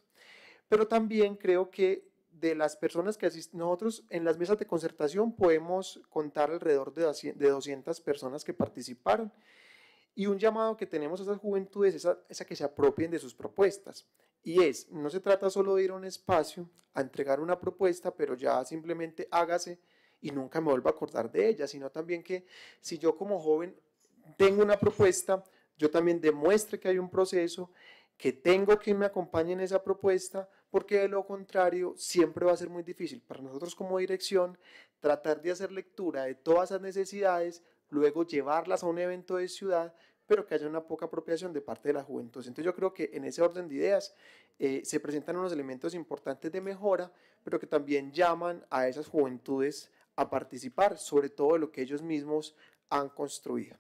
Pero también creo que de las personas que asisten, nosotros en las mesas de concertación podemos contar alrededor de 200 personas que participaron y un llamado que tenemos a esas juventudes es a, que se apropien de sus propuestas. Y es, no se trata solo de ir a un espacio, a entregar una propuesta, pero ya simplemente hágase y nunca me vuelva a acordar de ella, sino también que si yo como joven tengo una propuesta, yo también demuestre que hay un proceso, que tengo que me acompañe en esa propuesta, porque de lo contrario siempre va a ser muy difícil para nosotros como dirección tratar de hacer lectura de todas esas necesidades, luego llevarlas a un evento de ciudad, pero que haya una poca apropiación de parte de la juventud. Entonces yo creo que en ese orden de ideas eh, se presentan unos elementos importantes de mejora, pero que también llaman a esas juventudes a participar, sobre todo de lo que ellos mismos han construido.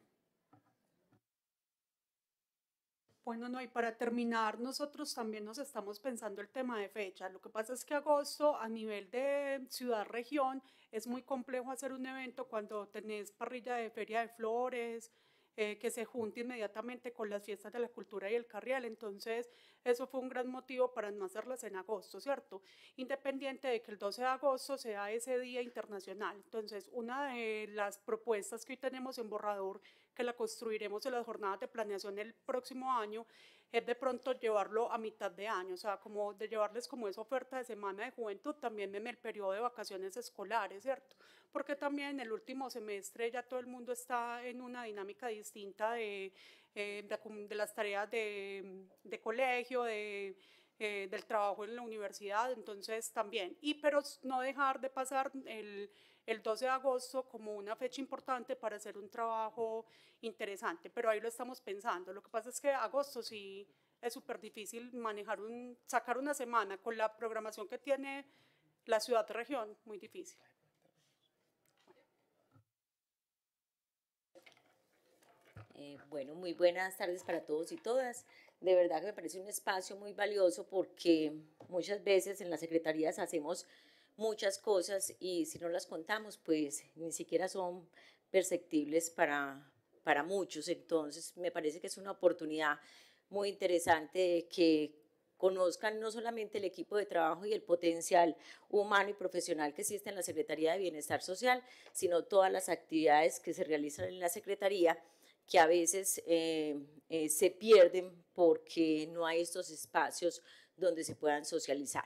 Bueno, no, y para terminar, nosotros también nos estamos pensando el tema de fecha. Lo que pasa es que agosto a nivel de ciudad-región es muy complejo hacer un evento cuando tenés parrilla de feria de flores, eh, que se junte inmediatamente con las fiestas de la cultura y el carrial. Entonces, eso fue un gran motivo para no hacerlas en agosto, ¿cierto? Independiente de que el 12 de agosto sea ese día internacional. Entonces, una de las propuestas que hoy tenemos en Borrador que la construiremos en las jornadas de planeación el próximo año, es de pronto llevarlo a mitad de año, o sea, como de llevarles como esa oferta de semana de juventud también en el periodo de vacaciones escolares, ¿cierto? Porque también en el último semestre ya todo el mundo está en una dinámica distinta de, eh, de, las tareas de, de colegio, de... Eh, del trabajo en la universidad, entonces también, y pero no dejar de pasar el, el 12 de agosto como una fecha importante para hacer un trabajo interesante, pero ahí lo estamos pensando. Lo que pasa es que agosto sí es súper difícil manejar un, sacar una semana con la programación que tiene la ciudad-región, de muy difícil. Eh, bueno, muy buenas tardes para todos y todas. De verdad que me parece un espacio muy valioso porque muchas veces en las secretarías hacemos muchas cosas y si no las contamos, pues ni siquiera son perceptibles para, para muchos. Entonces, me parece que es una oportunidad muy interesante que conozcan no solamente el equipo de trabajo y el potencial humano y profesional que existe en la Secretaría de Bienestar Social, sino todas las actividades que se realizan en la Secretaría que a veces eh, eh, se pierden porque no hay estos espacios donde se puedan socializar.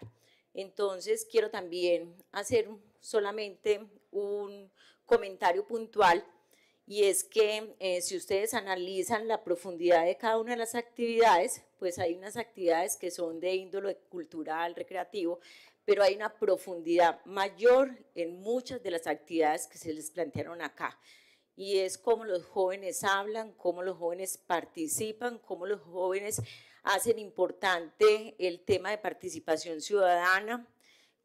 Entonces, quiero también hacer solamente un comentario puntual y es que eh, si ustedes analizan la profundidad de cada una de las actividades, pues hay unas actividades que son de índole cultural, recreativo, pero hay una profundidad mayor en muchas de las actividades que se les plantearon acá. Y es cómo los jóvenes hablan, cómo los jóvenes participan, cómo los jóvenes hacen importante el tema de participación ciudadana,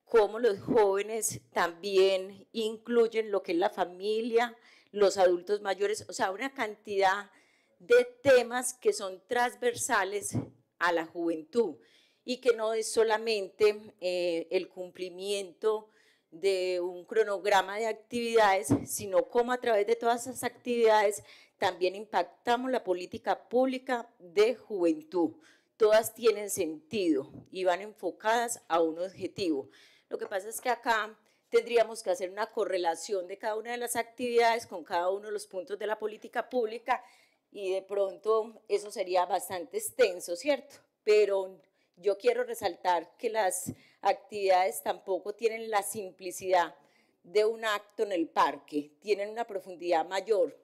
cómo los jóvenes también incluyen lo que es la familia, los adultos mayores, o sea, una cantidad de temas que son transversales a la juventud y que no es solamente eh, el cumplimiento de un cronograma de actividades, sino cómo a través de todas esas actividades también impactamos la política pública de juventud. Todas tienen sentido y van enfocadas a un objetivo. Lo que pasa es que acá tendríamos que hacer una correlación de cada una de las actividades con cada uno de los puntos de la política pública y de pronto eso sería bastante extenso, ¿cierto? Pero yo quiero resaltar que las actividades tampoco tienen la simplicidad de un acto en el parque, tienen una profundidad mayor,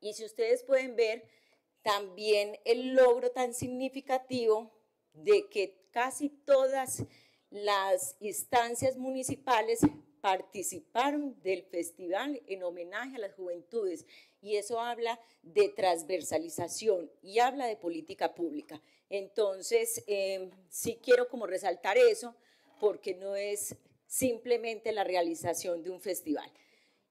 y si ustedes pueden ver, también el logro tan significativo de que casi todas las instancias municipales participaron del festival en homenaje a las juventudes y eso habla de transversalización y habla de política pública. Entonces, em, sí quiero como resaltar eso porque no es simplemente la realización de un festival.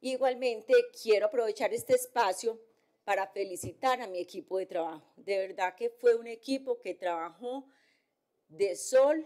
Igualmente, quiero aprovechar este espacio para felicitar a mi equipo de trabajo. De verdad que fue un equipo que trabajó de sol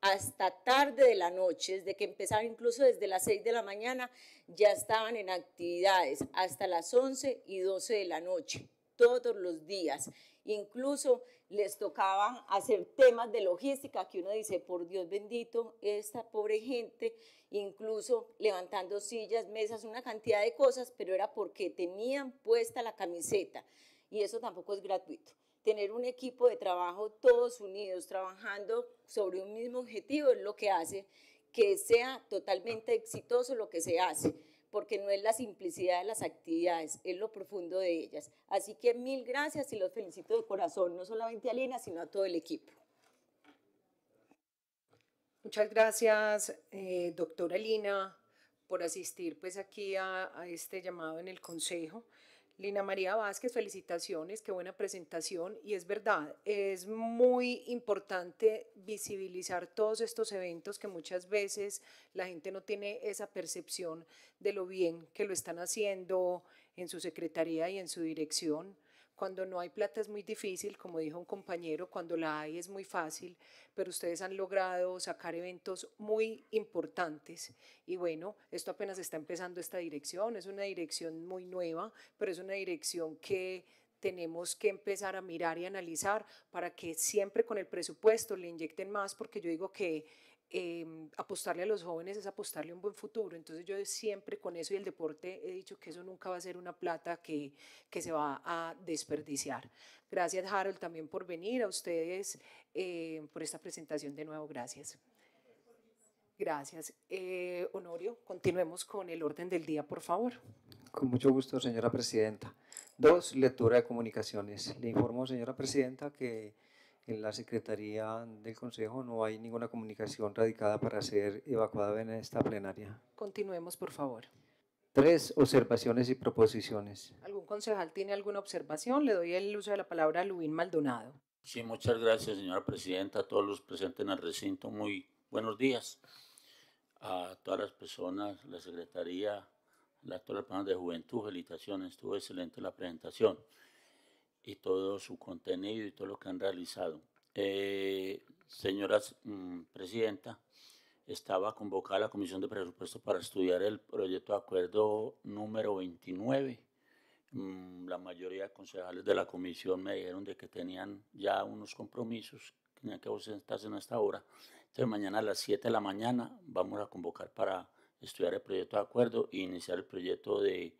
hasta tarde de la noche, desde que empezaron incluso desde las 6 de la mañana, ya estaban en actividades hasta las 11 y 12 de la noche, todos los días. Incluso les tocaban hacer temas de logística que uno dice, por Dios bendito, esta pobre gente, incluso levantando sillas, mesas, una cantidad de cosas, pero era porque tenían puesta la camiseta y eso tampoco es gratuito. Tener un equipo de trabajo todos unidos, trabajando sobre un mismo objetivo, es lo que hace que sea totalmente exitoso lo que se hace porque no es la simplicidad de las actividades, es lo profundo de ellas. Así que mil gracias y los felicito de corazón, no solamente a Lina, sino a todo el equipo. Muchas gracias, eh, doctora Lina, por asistir pues aquí a este llamado en el Consejo. Lina María Vázquez, felicitaciones, qué buena presentación. Y es verdad, es muy importante visibilizar todos estos eventos que muchas veces la gente no tiene esa percepción de lo bien que lo están haciendo en su secretaría y en su dirección. Cuando no hay plata es muy difícil, como dijo un compañero, cuando la hay es muy fácil, pero ustedes han logrado sacar eventos muy importantes. Y bueno, esto apenas está empezando esta dirección, es una dirección muy nueva, pero es una dirección que tenemos que empezar a mirar y analizar para que siempre con el presupuesto le inyecten más, porque yo digo que Em, apostarle a los jóvenes es apostarle un buen futuro. Entonces yo siempre con eso y el deporte he dicho que eso nunca va a ser una plata que, que se va a desperdiciar. Gracias Harold también por venir, a ustedes eh, por esta presentación de nuevo, gracias. Gracias. Eh, Honorio, continuemos con el orden del día, por favor. Con mucho gusto, señora presidenta. Dos, lectura de comunicaciones. Le informo, señora presidenta, que en la Secretaría del Consejo no hay ninguna comunicación radicada para ser evacuada en esta plenaria. Continuemos, por favor. Tres observaciones y proposiciones. ¿Algún concejal tiene alguna observación? Le doy el uso de la palabra a Lubín Maldonado. Sí, muchas gracias, señora presidenta, a todos los presentes en el recinto. Muy buenos días a todas las personas, la Secretaría, la actual de Juventud, felicitaciones, estuvo excelente la presentación y todo su contenido y todo lo que han realizado. Eh, señora mm, Presidenta, estaba convocada la Comisión de Presupuesto para estudiar el proyecto de acuerdo número 29. Mm, la mayoría de concejales de la comisión me dijeron de que tenían ya unos compromisos, que tenían que ausentarse en esta hora. Entonces mañana a las 7 de la mañana vamos a convocar para estudiar el proyecto de acuerdo e iniciar el proyecto de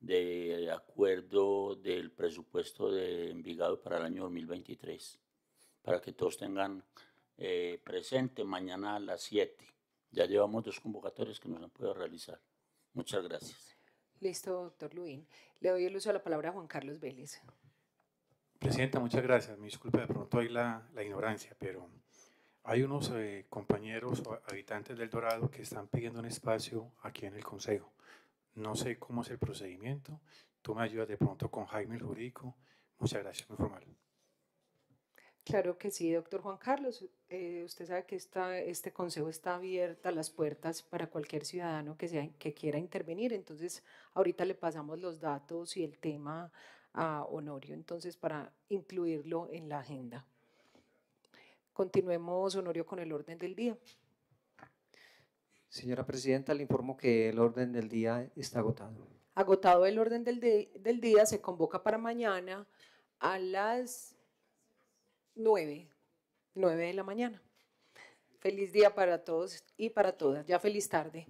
de acuerdo del presupuesto de Envigado para el año 2023, para que todos tengan eh, presente mañana a las 7. Ya llevamos dos convocatorias que nos han podido realizar. Muchas gracias. Listo, doctor Luín. Le doy el uso de la palabra a Juan Carlos Vélez. Presidenta, muchas gracias. Me disculpe de pronto hay la, ignorancia, pero hay unos eh, compañeros o habitantes del Dorado que están pidiendo un espacio aquí en el Consejo no sé cómo es el procedimiento. Tú me ayudas de pronto con Jaime el jurídico. Muchas gracias, muy formal. Claro que sí, doctor Juan Carlos. Eh, usted sabe que este consejo está a las puertas para cualquier ciudadano que, sea, que quiera intervenir. Entonces, ahorita le pasamos los datos y el tema a Honorio, entonces, para incluirlo en la agenda. Continuemos, Honorio, con el orden del día. Señora Presidenta, le informo que el orden del día está agotado. Agotado el orden del, día, se convoca para mañana a las nueve, nueve de la mañana. Feliz día para todos y para todas. Ya feliz tarde.